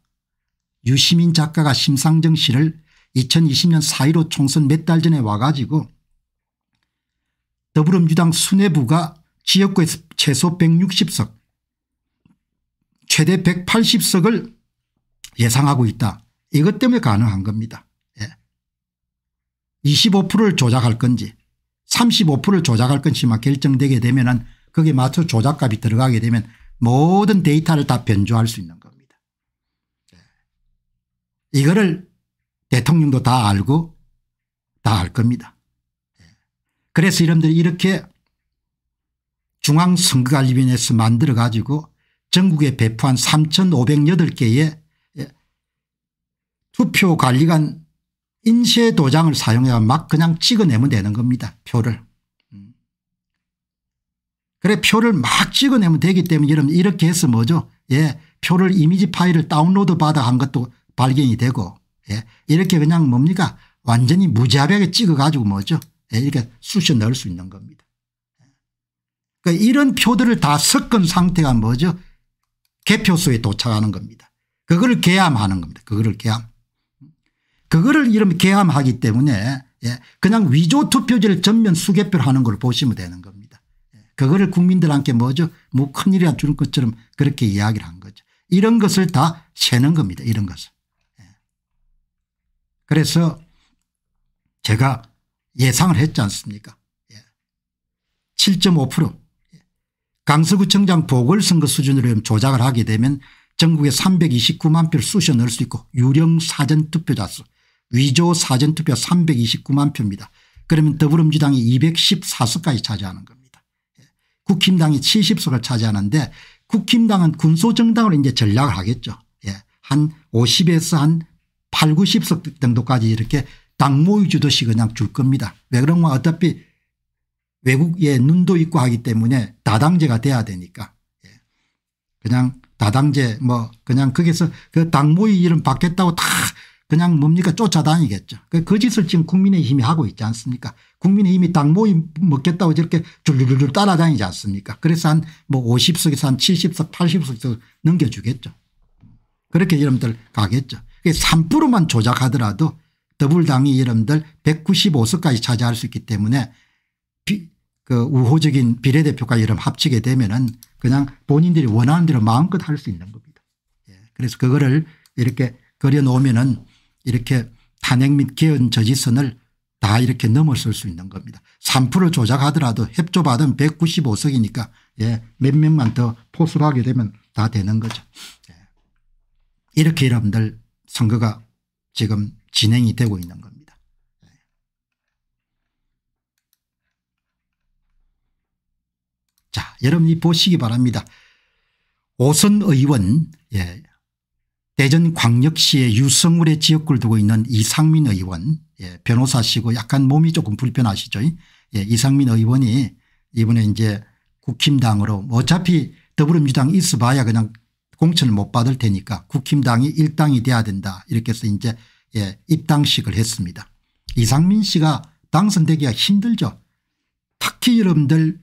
Speaker 1: 유시민 작가가 심상정 씨를 2020년 4.15 총선 몇 달 전에 와가지고 더불어민주당 수뇌부가 지역구에서 최소 160석 최대 180석을 예상하고 있다. 이것 때문에 가능한 겁니다. 예. 25%를 조작할 건지 35%를 조작할 건지만 결정되게 되면 은 거기에 맞춰 조작값이 들어가게 되면 모든 데이터를 다 변조할 수 있는 겁니다. 예. 이거를 대통령도 다 알고 다 알 겁니다. 예. 그래서 여러분들이 렇게 중앙선거관리위원회에서 만들어 가지고 전국에 배포한 3,508개의 예, 투표관리관 인쇄 도장을 사용해 막 그냥 찍어내면 되는 겁니다. 표를. 그래 표를 막 찍어내면 되기 때문에 여러분 이렇게 해서 뭐죠 예 표를 이미지 파일을 다운로드 받아 한 것도 발견이 되고 예 이렇게 그냥 뭡니까 완전히 무자비하게 찍어 가지고 뭐죠 예 이렇게 쑤셔 넣을 수 있는 겁니다. 예. 그러니까 이런 표들을 다 섞은 상태가 뭐죠 개표수에 도착하는 겁니다. 그거를 개함하는 겁니다. 그거를 개함. 그거를 이러 개함하기 때문에 예 그냥 위조 투표지를 전면 수개표를 하는 걸 보시면 되는 겁니다. 그거를 국민들한테 뭐죠 뭐 큰일이나 주는 것처럼 그렇게 이야기를 한 거죠. 이런 것을 다 세는 겁니다. 이런 것을. 예. 그래서 제가 예상을 했지 않습니까 7.5% 예. 예. 강서구청장 보궐선거 수준으로 조작을 하게 되면 전국에 329만 표를 쑤셔 넣을 수 있고 유령 사전투표자 수 위조 사전투표 329만 표입니다. 그러면 더불어민주당이 214석까지 차지하는 겁니다. 국힘당이 70석을 차지하는데 국힘당은 군소정당으로 이제 전략을 하겠죠. 예. 한 50에서 한 8, 90석 정도까지 이렇게 당모의주도이 그냥 줄 겁니다. 왜 그런 건 어차피 외국에 눈도 있고 하기 때문에 다당제가 돼야 되니까 예. 그냥 다당제 뭐 그냥 거기서 그당 모의 이름 받겠다고 다 그냥 뭡니까 쫓아다니겠죠. 그, 그 짓을 지금 국민의힘이 하고 있지 않습니까 국민의힘이 당 모임 먹겠다고 저렇게 줄줄줄 따라다니지 않습니까 그래서 한뭐 50석에서 한 70석 뭐 80석 넘겨주겠죠. 그렇게 여러분들 가겠죠. 3%만 조작하더라도 더불당이 여러분들 195석까지 차지할 수 있기 때문에 비, 그 우호적인 비례대표까 여러분 합치게 되면은 그냥 본인들이 원하는 대로 마음껏 할 수 있는 겁니다. 예. 그래서 그거를 이렇게 그려놓으면은 이렇게 탄핵 및 개헌 저지선을 다 이렇게 넘어설 수 있는 겁니다. 3% 조작하더라도 협조받은 195석이니까 예, 몇 명만 더포수 하게 되면 다 되는 거죠. 예. 이렇게 여러분들 선거가 지금 진행이 되고 있는 겁니다. 예. 자 여러분이 보시기 바랍니다. 오선 의원 예, 대전광역시의 유성물의 지역구를 두고 있는 이상민 의원 예, 변호사시고 약간 몸이 조금 불편하시죠. 예, 이상민 의원이 이번에 이제 국힘당으로 뭐 어차피 더불어민주당 있어봐야 그냥 공천을 못 받을 테니까 국힘당이 일당이 돼야 된다 이렇게 해서 이제 예, 입당식을 했습니다. 이상민 씨가 당선되기가 힘들죠. 특히 여러분들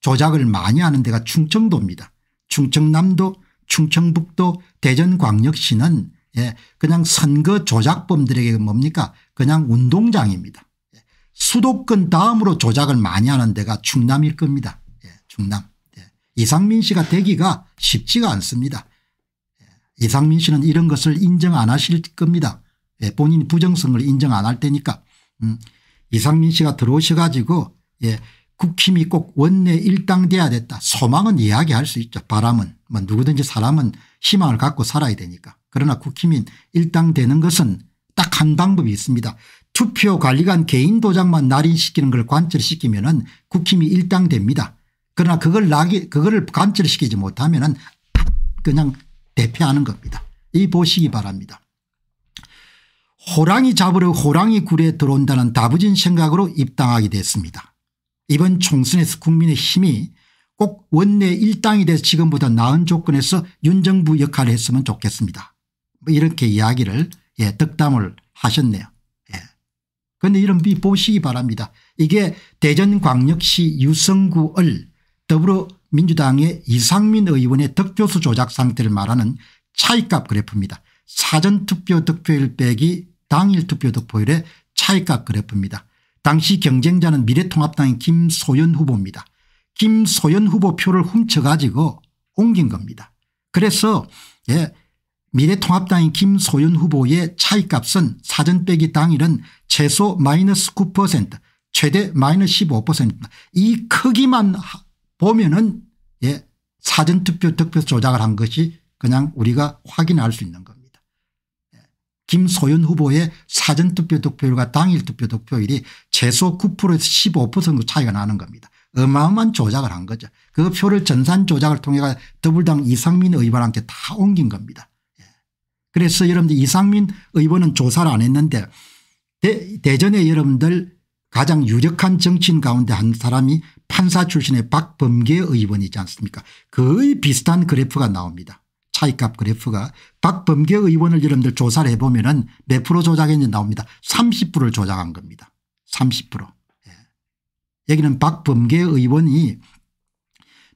Speaker 1: 조작을 많이 하는 데가 충청도입니다. 충청남도 충청북도 대전광역시는 예, 그냥 선거 조작범들에게 뭡니까 그냥 운동장입니다. 예, 수도권 다음으로 조작을 많이 하는 데가 충남일 겁니다. 예, 충남. 예, 이상민 씨가 되기가 쉽지가 않습니다. 예, 이상민 씨는 이런 것을 인정 안 하실 겁니다. 예, 본인 부정성을 인정 안 할 테니까. 음, 이상민 씨가 들어오셔 가지고 국힘이 그 꼭 원내 일당돼야 됐다. 소망은 이야기할 수 있죠. 바람은 뭐 누구든지 사람은 희망을 갖고 살아야 되니까. 그러나 국힘인 그 일당되는 것은 딱 한 방법이 있습니다. 투표 관리관 개인 도장만 날인시키는 걸 관철시키면 은 국힘이 그 일당됩니다. 그러나 그걸 낙이 그거를 관철시키지 못하면 은 그냥 대패하는 겁니다. 이 보시기 바랍니다. 호랑이 잡으러 호랑이 굴에 들어온다는 다부진 생각으로 입당하게 됐습니다. 이번 총선에서 국민의 힘이 꼭 원내 일당이 돼서 지금보다 나은 조건에서 윤정부 역할을 했으면 좋겠습니다. 뭐 이렇게 이야기를 예, 덕담을 하셨네요. 예. 그런데 이런 비 보시기 바랍니다. 이게 대전광역시 유성구을 더불어민주당의 이상민 의원의 득표수 조작 상태를 말하는 차이값 그래프입니다. 사전투표 득표율 빼기 당일 투표 득표율의 차이값 그래프입니다. 당시 경쟁자는 미래통합당의 김소연 후보입니다. 김소연 후보 표를 훔쳐가지고 옮긴 겁니다. 그래서 예, 미래통합당인 김소연 후보의 차이값은 사전 빼기 당일은 최소 마이너스 9% 최대 마이너스 15%이 크기만 보면 은 예, 사전투표 득표 조작을 한 것이 그냥 우리가 확인할 수 있는 겁니다. 김소연 후보의 사전투표 득표율과 당일 투표 득표율이 최소 9%에서 15% 차이가 나는 겁니다. 어마어마한 조작을 한 거죠. 그 표를 전산 조작을 통해 가 더불당 이상민 의원한테 다 옮긴 겁니다. 예. 그래서 여러분들 이상민 의원은 조사를 안 했는데 대, 전에 여러분들 가장 유력한 정치인 가운데 한 사람이 판사 출신의 박범계 의원이지 않습니까 거의 비슷한 그래프가 나옵니다. 차이값 그래프가 박범계 의원을 여러분들 조사를 해보면 은몇 프로 조작했는지 나옵니다. 30%를 조작한 겁니다. 30%. 예. 여기는 박범계 의원이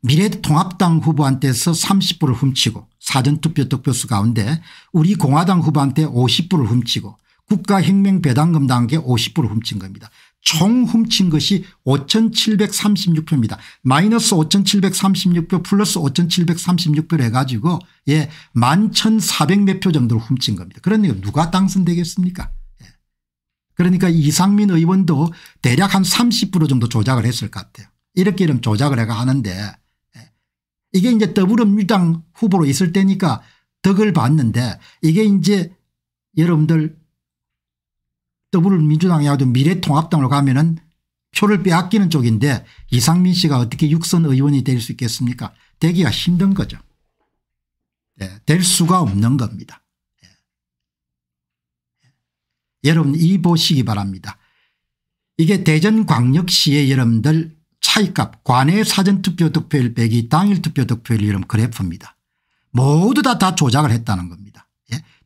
Speaker 1: 미래통합당 후보한테서 30%를 훔치고 사전투표 득표수 가운데 우리 공화당 후보한테 50%를 훔치고 국가혁명배당금당한게 50% 훔친 겁니다. 총 훔친 것이 5736표입니다. 마이너스 5736표 플러스 5736표를 해가지고 예, 11,400몇 표 정도를 훔친 겁니다. 그러니까 누가 당선되겠습니까? 예. 그러니까 이상민 의원도 대략 한 30% 정도 조작을 했을 것 같아요. 이렇게 이런 조작을 해가 하는데 예. 이게 이제 더불어민주당 후보로 있을 때니까 덕을 봤는데 이게 이제 여러분들 더불어민주당 이 야도 미래통합당으로 가면 은 표를 빼앗기는 쪽인데 이상민 씨가 어떻게 육선 의원이 될 수 있겠습니까 되기가 힘든 거죠. 네, 될 수가 없는 겁니다. 네. 여러분 이 보시기 바랍니다. 이게 대전광역시의 여러분들 차이값 관외 사전투표 득표율 빼기 당일 투표 득표율 이런 그래프입니다. 모두 다 다 조작을 했다는 겁니다.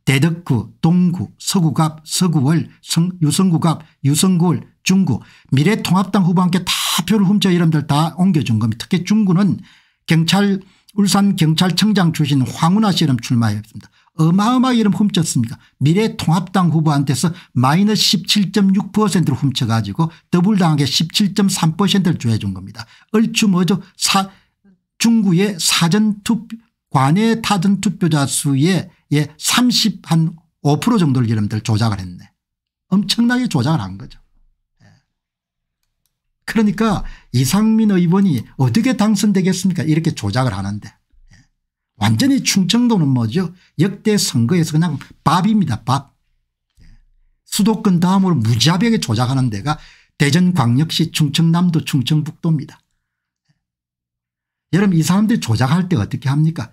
Speaker 1: 대덕구 동구 서구갑 서구월 성, 유성구갑 유성구월 중구 미래통합당 후보한테다 표를 훔쳐 이름들 다 옮겨준 겁니다. 특히 중구는 경찰 울산경찰청장 출신 황운하 씨 이름 출마했습니다. 어마어마하게 이름 훔쳤습니까 미래통합당 후보한테서 마이너스 17.6%를 훔쳐가지고 더블당하게 17.3%를 줘준 겁니다. 얼추 뭐죠 사, 중구의 사전투 관외 타전투표자 수의 예, 30 한 5% 정도를 여러분들 조작을 했네. 엄청나게 조작을 한 거죠. 예. 그러니까 이상민 의원이 어떻게 당선되겠습니까 이렇게 조작을 하는데 예. 완전히 충청도는 뭐죠 역대 선거에서 그냥 밥입니다 밥 예. 수도권 다음으로 무자비하게 조작하는 데가 대전광역시 충청남도 충청북도입니다 여러분 이 사람들이 조작할 때 어떻게 합니까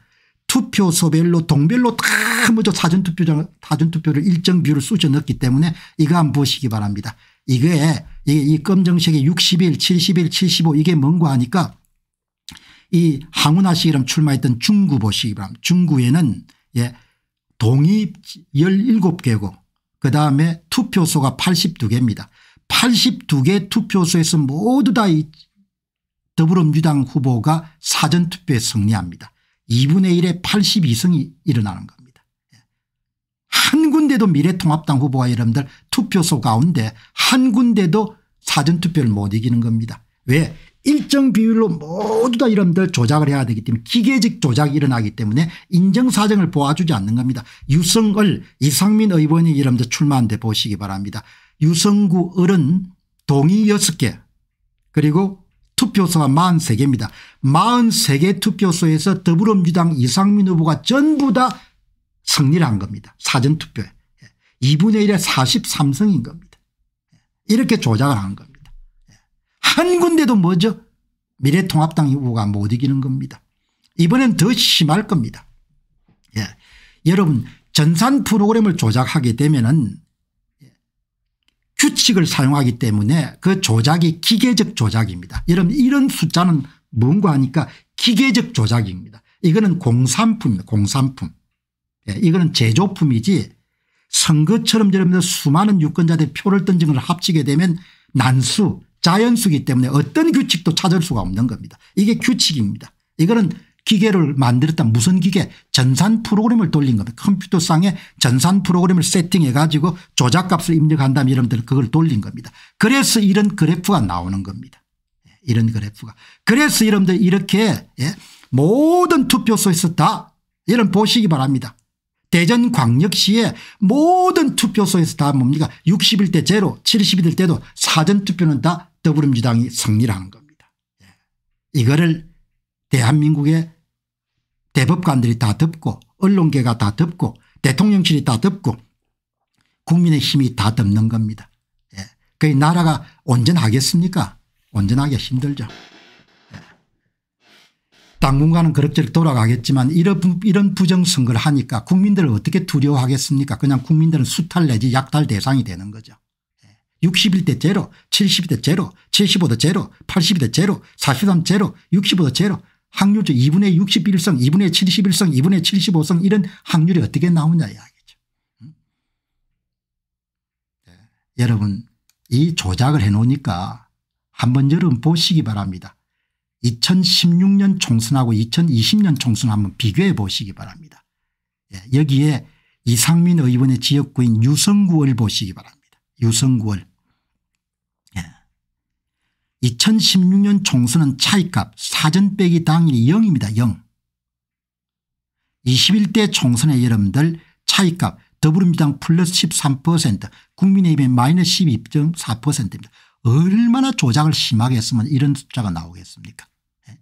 Speaker 1: 투표소별로 동별로 다 먼저 사전투표장 사전투표를 일정 비율을 쑤셔 넣기 때문에 이거 한번 보시기 바랍니다. 이거에 이, 이 검정색의 60일 70일 75 이게 뭔가 하니까 이 항우나 시기랑 출마했던 중구 보시기 바랍니다. 중구에는 예 동이 17개고 그다음에 투표소가 82개입니다. 82개 투표소에서 모두 다 이 더불어민주당 후보가 사전투표에 승리합니다. 2분의 1의 82성이 일어나는 겁니다. 한 군데도 미래통합당 후보와 여러분들 투표소 가운데 한 군데도 사전투표를 못 이기는 겁니다. 왜 일정 비율로 모두 다 여러분들 조작을 해야 되기 때문에 기계적 조작이 일어나기 때문에 인정사정을 보아주지 않는 겁니다. 유성을 이상민 의원이 여러분들 출마한 데 보시기 바랍니다. 유성구 을은 동의 6개 그리고 투표소가 43개입니다. 43개 투표소에서 더불어민주당 이상민 후보가 전부 다 승리를 한 겁니다. 사전투표에. 2분의 예. 1에 43성인 겁니다. 예. 이렇게 조작을 한 겁니다. 예. 한 군데도 뭐죠? 미래통합당 후보가 못 이기는 겁니다. 이번엔 더 심할 겁니다. 예. 여러분 전산 프로그램을 조작하게 되면 은 규칙을 사용하기 때문에 그 조작이 기계적 조작입니다. 여러분 이런 숫자는 뭔가 하니까 기계적 조작입니다. 이거는 공산품입니다. 공산품. 예, 이거는 제조품이지 선거처럼 여러분들 수많은 유권자들 표를 던진 걸 합치게 되면 난수 자연수기 때문에 어떤 규칙도 찾을 수가 없는 겁니다. 이게 규칙입니다. 이거는 기계를 만들었다 무슨 기계 전산 프로그램을 돌린 겁니다. 컴퓨터상에 전산 프로그램을 세팅해 가지고 조작값을 입력한다음에 여러분들 그걸 돌린 겁니다. 그래서 이런 그래프가 나오는 겁니다. 예, 이런 그래프가. 그래서 여러분들 이렇게 예, 모든 투표소에서 다 이런 보시기 바랍니다. 대전광역시의 모든 투표소에서 다 뭡니까 61대 제로 72대 때도 사전투표는 다 더불어민주당이 승리를 하는 겁니다. 예. 이거를 대한민국의 대법관들이 다 덮고 언론계가 다 덮고 대통령실이 다 덮고 국민의 힘이 다 덮는 겁니다. 예. 그 나라가 온전하겠습니까? 온전하기 힘들죠. 예. 당분간은 그럭저럭 돌아가겠지만 이런, 부정선거를 하니까 국민들을 어떻게 두려워하겠습니까? 그냥 국민들은 수탈 내지 약탈 대상이 되는 거죠. 61대 제 70대 제 75대 제 80대 제43 제로, 65대 제 확률적 2분의 61성 2분의 71성 2분의 75성 이런 확률이 어떻게 나오냐 이야기죠. 네. 여러분 이 조작을 해놓으니까 한번 여러분 보시기 바랍니다. 2016년 총선하고 2020년 총선 한번 비교해 보시기 바랍니다. 예, 여기에 이상민 의원의 지역구인 유성구을 보시기 바랍니다. 유성구을 2016년 총선은 차이값 사전 빼기 당일이 0입니다. 0. 21대 총선에 여러분들 차이값 더불어민주당 플러스 13% 국민의힘의 마이너스 12.4%입니다. 얼마나 조작을 심하게 했으면 이런 숫자가 나오겠습니까 네.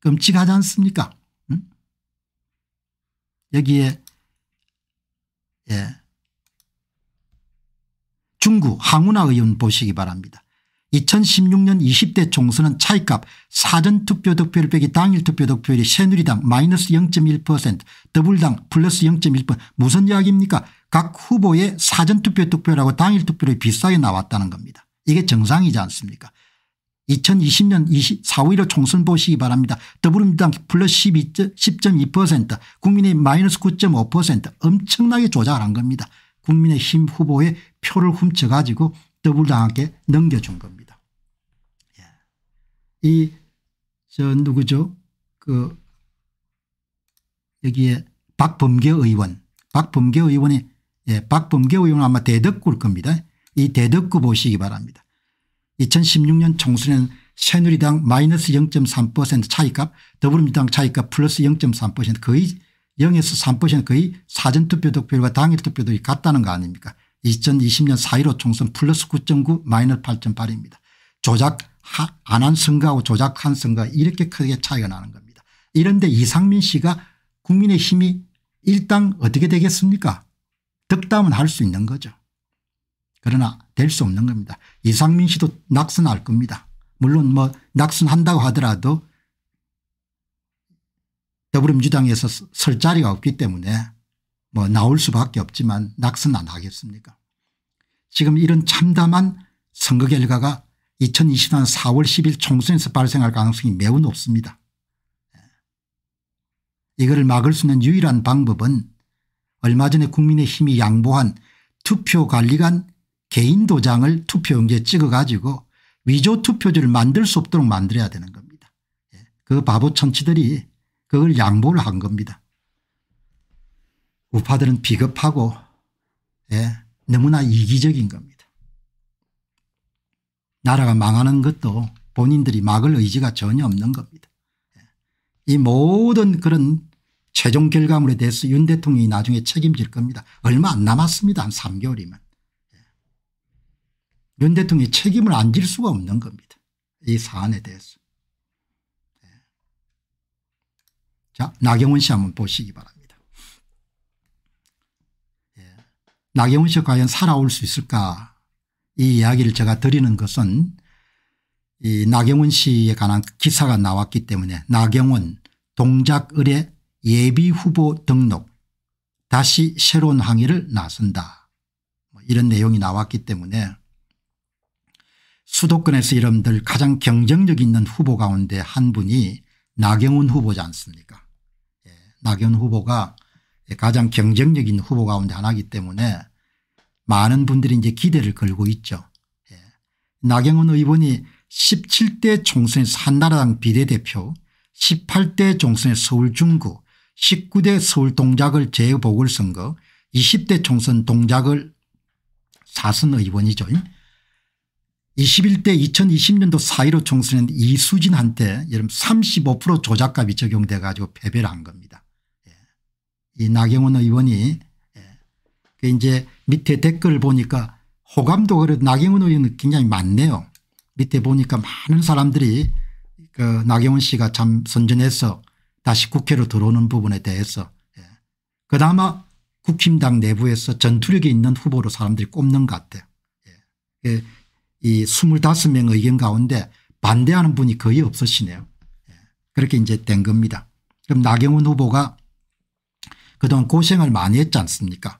Speaker 1: 끔찍하지 않습니까 음? 여기에 예. 중구 항우나 의원 보시기 바랍니다. 2016년 20대 총선은 차이값 사전투표 득표율 빼기 당일 투표 득표율이 새누리당 마이너스 0.1%더블당 플러스 0.1% 무슨 이야기입니까 각 후보의 사전투표 득표율하고 당일 투표율이 비싸게 나왔다는 겁니다. 이게 정상이지 않습니까 2020년 20, 4.15 총선 보시기 바랍니다. 더불어민주당 플러스 10.2% 국민의 마이너스 9.5% 엄청나게 조작한 겁니다. 국민의힘 후보의 표를 훔쳐가지고 더불당에게 넘겨준 겁니다. 이저 누구죠 그 여기에 박범계 의원 박범계 의원이 예, 박범계 의원은 아마 대덕구일 겁니다. 이 대덕구 보시기 바랍니다. 2016년 총선에는 새누리당 마이너스 0.3% 차이값 더불어민주당 차이값 플러스 0.3% 거의 0에서 3% 거의 사전투표 득표율과 당일 투표율이 같다는 거 아닙니까 2020년 4.15 총선 플러스 9.9 마이너스 8.8입니다. 조작 안한 선거하고 조작한 선거 이렇게 크게 차이가 나는 겁니다. 이런데 이상민 씨가 국민의 힘이 일당 어떻게 되겠습니까 득담은 할 수 있는 거죠. 그러나 될 수 없는 겁니다. 이상민 씨도 낙선할 겁니다. 물론 뭐 낙선한다고 하더라도 더불어민주당에서 설 자리가 없기 때문에 뭐 나올 수밖에 없지만 낙선 안 하겠습니까 지금 이런 참담한 선거 결과가 2020년 4월 10일 총선에서 발생할 가능성이 매우 높습니다. 예. 이거를 막을 수 있는 유일한 방법은 얼마 전에 국민의힘이 양보한 투표관리관 개인 도장을 투표용지에 찍어가지고 위조 투표지를 만들 수 없도록 만들어야 되는 겁니다. 예. 그 바보 천치들이 그걸 양보를 한 겁니다. 우파들은 비겁하고 예, 너무나 이기적인 겁니다. 나라가 망하는 것도 본인들이 막을 의지가 전혀 없는 겁니다. 예. 이 모든 그런 최종 결과물에 대해서 윤 대통령이 나중에 책임질 겁니다. 얼마 안 남았습니다. 한 3개월이면. 예. 윤 대통령이 책임을 안 질 수가 없는 겁니다. 이 사안에 대해서. 예. 자 나경원 씨 한번 보시기 바랍니다. 나경원 씨 과연 살아올 수 있을까 이 이야기를 제가 드리는 것은 이 나경원 씨에 관한 기사가 나왔기 때문에 나경원 동작의뢰 예비후보 등록 다시 새로운 항의를 나선다 뭐 이런 내용이 나왔기 때문에 수도권에서 여러분들 가장 경쟁력 있는 후보 가운데 한 분이 나경원 후보지 않습니까 예. 나경원 후보가 가장 경쟁력 있는 후보 가운데 하나이기 때문에 많은 분들이 이제 기대를 걸고 있죠. 예. 나경원 의원이 17대 총선에 한나라당 비례대표 18대 총선에 서울 중구 19대 서울 동작을 재보궐선거 20대 총선 동작을 사선 의원이죠. 21대 2020년도 4.15 총선은 이수진한테 35% 조작값이 적용돼 가지고 패배를 한 겁니다. 예. 이 나경원 의원이 그 이제 밑에 댓글 보니까 호감도 그래도 나경원 의원 은 굉장히 많네요. 밑에 보니까 많은 사람들이 그 나경원 씨가 참 선전해서 다시 국회로 들어오는 부분에 대해서 예. 그나마 국힘당 내부에서 전투력이 있는 후보로 사람들이 꼽는 것 같아요. 예. 그 이 25명 의견 가운데 반대하는 분이 거의 없으시네요. 예. 그렇게 이제 된 겁니다. 그럼 나경원 후보가 그동안 고생을 많이 했지 않습니까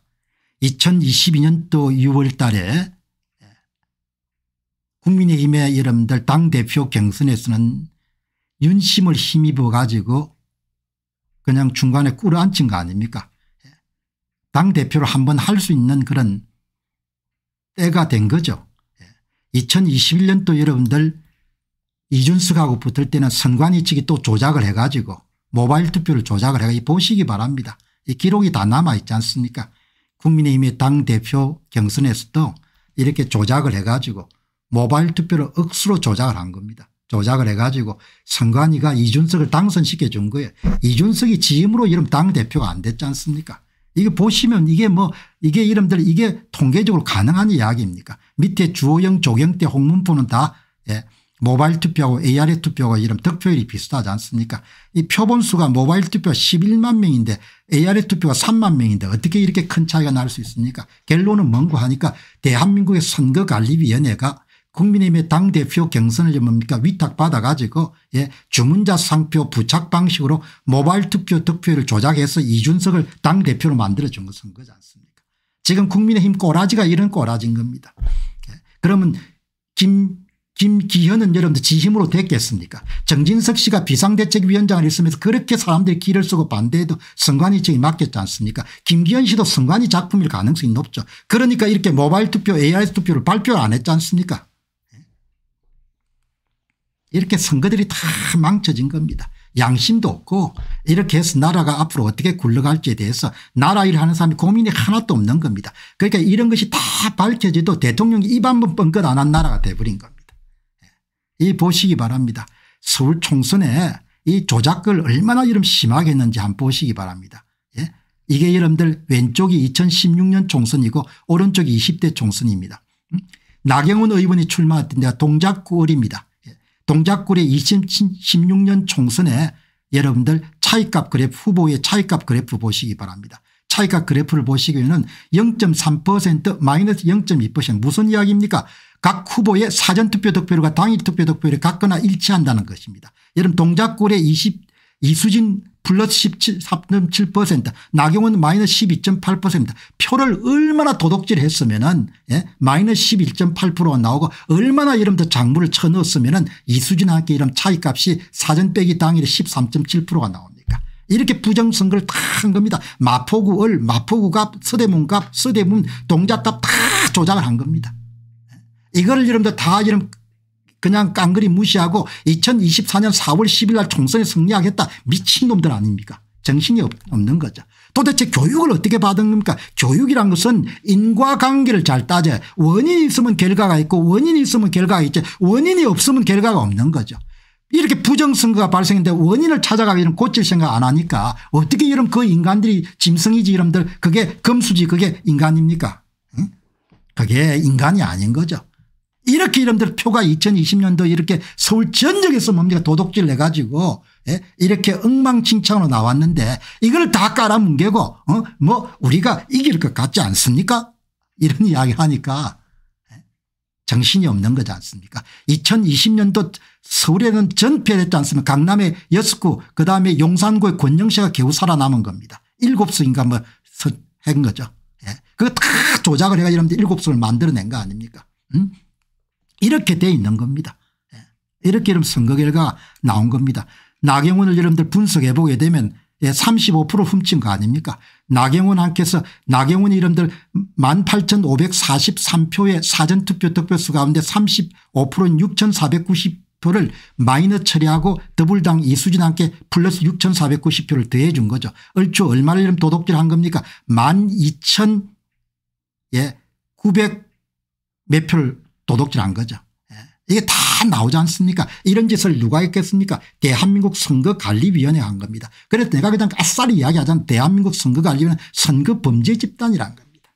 Speaker 1: 2022년도 6월 달에 국민의힘의 여러분들 당대표 경선에서는 윤심을 힘입어 가지고 그냥 중간에 꿇어앉힌 거 아닙니까 예. 당대표를 한번 할 수 있는 그런 때가 된 거죠 2021년도 예. 여러분들 이준석하고 붙을 때는 선관위측이 또 조작을 해가지고 모바일 투표를 조작을 해가지고 보시기 바랍니다. 이 기록이 다 남아있지 않습니까 국민의힘의 당대표 경선에서도 이렇게 조작을 해가지고 모바일 투표를 억수로 조작을 한 겁니다. 조작을 해가지고 선관위가 이준석을 당선시켜 준 거예요. 이준석이 지임으로 이름 당대표가 안 됐지 않습니까 이게 보시면 이게 뭐 이게 이름들 이게 통계적으로 가능한 이야기입니까 밑에 주호영 조경태 홍문포는 다 예, 모바일 투표하고 AR의 투표가 이름 득표율이 비슷하지 않습니까 이 표본수가 모바일 투표가 11만 명인데 a r s 투표가 3만 명인데 어떻게 이렇게 큰 차이가 날 수 있습니까 결론은 뭔고 하니까 대한민국의 선거관리위원회가 국민의힘의 당대표 경선을 뭡니까 위탁받아 가지고 예 주문자 상표 부착 방식으로 모바일 투표 득표율을 조작해서 이준석을 당대표로 만들어준 것은 거지 않습니까 지금 국민의힘 꼬라지가 이런 꼬라지 겁니다. 예. 그러면 김 김기현은 여러분들 지힘으로 됐겠습니까 정진석 씨가 비상대책위원장을 했으면서 그렇게 사람들이 길을 쓰고 반대해도 선관위 측이 맡겼지 않습니까 김기현 씨도 선관위 작품일 가능성이 높죠. 그러니까 이렇게 모바일 투표 AI 투표를 발표안 했지 않습니까 예? 이렇게 선거들이 다 망쳐진 겁니다. 양심도 없고 이렇게 해서 나라가 앞으로 어떻게 굴러갈지에 대해서 나라 일을 하는 사람이 고민이 하나도 없는 겁니다. 그러니까 이런 것이 다 밝혀져도 대통령이 입 한 번뻥긋안한 나라가 돼버린 겁니다. 이 보시기 바랍니다. 서울 총선에 이 조작을 얼마나 이름 심하게 했는지 한번 보시기 바랍니다. 예? 이게 여러분들 왼쪽이 2016년 총선이고 오른쪽이 20대 총선입니다. 음? 나경원 의원이 출마했던 데가 동작구월입니다. 예? 동작구의 월 2016년 총선에 여러분들 차이값 그래프 후보의 차이값 그래프 보시기 바랍니다. 차이값 그래프를 보시기에는 0.3% 마이너스 0.2% 무슨 이야기입니까 각 후보의 사전투표 득표율과 당일투표 득표율이 같거나 일치한다는 것입니다. 여러분 동작골의 20 이수진 플러스 14.7% 나경원 마이너스 12.8% 표를 얼마나 도둑질했으면 은 예? 마이너스 11.8%가 나오고 얼마나 이름 더 장물을 쳐넣었으면 은 이수진한테 이름 차이값이 사전 빼기 당일 13.7%가 나옵니까 이렇게 부정선거를 다 한 겁니다. 마포구 을 마포구갑 서대문갑 서대문 동작갑 다 조작을 한 겁니다. 이거를 여러분들 다 여러분 그냥 깡그리 무시하고 2024년 4월 10일 날 총선에 승리하겠다 미친놈들 아닙니까 정신이 없는 거죠. 도대체 교육을 어떻게 받은 겁니까 교육이란 것은 인과관계를 잘 따져 원인이 있으면 결과가 있고 원인이 있으면 결과가 있지 원인이 없으면 결과가 없는 거죠. 이렇게 부정선거가 발생했는데 원인을 찾아가기 이런 고칠 생각 안 하니까 어떻게 이런 그 인간들이 짐승이지 이런들 그게 금수지 그게 인간입니까 응? 그게 인간이 아닌 거죠. 이렇게 이름들 표가 2020년도 이렇게 서울 전역에서 뭡니까 도둑질 내가지고 예? 이렇게 엉망진창으로 나왔는데 이걸 다 깔아뭉개고 어? 뭐 우리가 이길 것 같지 않습니까 이런 이야기 하니까 예? 정신이 없는 거지 않습니까 2020년도 서울에는 전폐됐지 않습니까 강남의 여수구 그다음에 용산구의 권영세가 겨우 살아남은 겁니다 일곱 수인가 뭐한 거죠 예? 그거 다 조작을 해가 지고 이러면 일곱 수를 만들어낸 거 아닙니까 응? 이렇게 돼 있는 겁니다. 예. 이렇게 여러 선거 결과 나온 겁니다. 나경원을 여러분들 분석해 보게 되면 35% 예, 훔친 거 아닙니까 나경원 한께서 나경원이 름들 18,543표의 사전투표 득표수 가운데 35%인 6,490표를 마이너 처리하고 더불당 이수진 함께 플러스 6,490표를 더해 준 거죠. 얼추 얼마를 이름 도둑질 한 겁니까 12,900몇 예, 표를 도덕질한 거죠. 예. 이게 다 나오지 않습니까 이런 짓을 누가 했겠습니까 대한민국 선거관리위원회 한 겁니다. 그래서 내가 그냥 아싸리 이야기하자면 대한민국 선거관리위원회 는 선거범죄 집단이란 겁니다.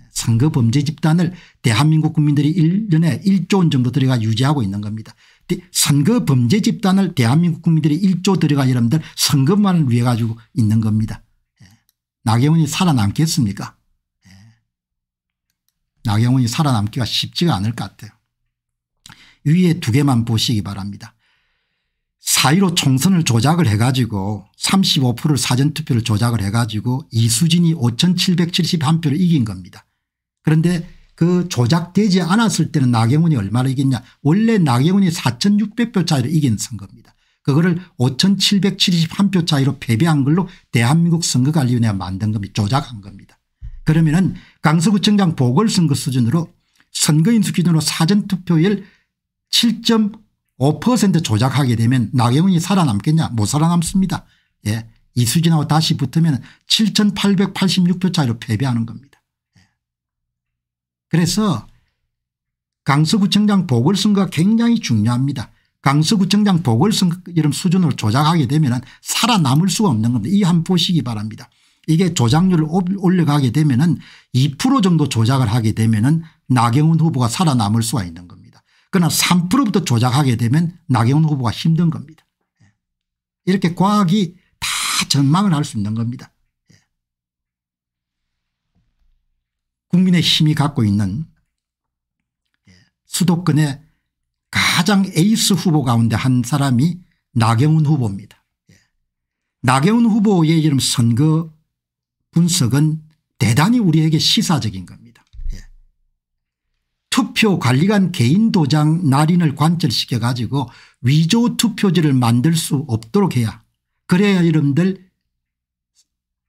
Speaker 1: 예. 선거범죄 집단을 대한민국 국민들이 1년에 1조 원 정도 들어가 유지하고 있는 겁니다. 선거범죄 집단을 대한민국 국민들이 1조 들어가 여러분들 선거만을 위해 가지고 있는 겁니다. 예. 나경원이 살아남겠습니까 나경원이 살아남기가 쉽지가 않을 것 같아요. 위에 두 개만 보시기 바랍니다. 4 1로 총선을 조작을 해가지고 35%를 사전투표를 조작을 해가지고 이수진이 5771표를 이긴 겁니다. 그런데 그 조작되지 않았을 때는 나경원이 얼마나 이겼냐 원래 나경원이 4600표 차이로 이긴 선거입니다. 그거를 5771표 차이로 패배한 걸로 대한민국 선거관리위원회가 만든 겁니다. 조작한 겁니다. 그러면은 강서구청장 보궐선거 수준으로 선거인수 기준으로 사전투표율 7.5% 조작하게 되면 나경원이 살아남겠냐 못 살아남습니다. 예. 이수진하고 다시 붙으면 7886표 차이로 패배하는 겁니다. 예. 그래서 강서구청장 보궐선거가 굉장히 중요합니다. 강서구청장 보궐선거 이런 수준으로 조작하게 되면 살아남을 수가 없는 겁니다. 이 한 보시기 바랍니다. 이게 조작률을 올려가게 되면 은2% 정도 조작을 하게 되면 은 나경원 후보가 살아남을 수가 있는 겁니다. 그러나 3%부터 조작하게 되면 나경원 후보가 힘든 겁니다. 예. 이렇게 과학이 다 전망을 할 수 있는 겁니다. 예. 국민의 힘이 갖고 있는 예, 수도권의 가장 에이스 후보 가운데 한 사람이 나경원 후보입니다. 나경원 후보의 이름 선거 분석은 대단히 우리에게 시사적인 겁니다. 예. 투표 관리관 개인 도장 날인을 관철시켜 가지고 위조 투표지를 만들 수 없도록 해야 그래야 이름들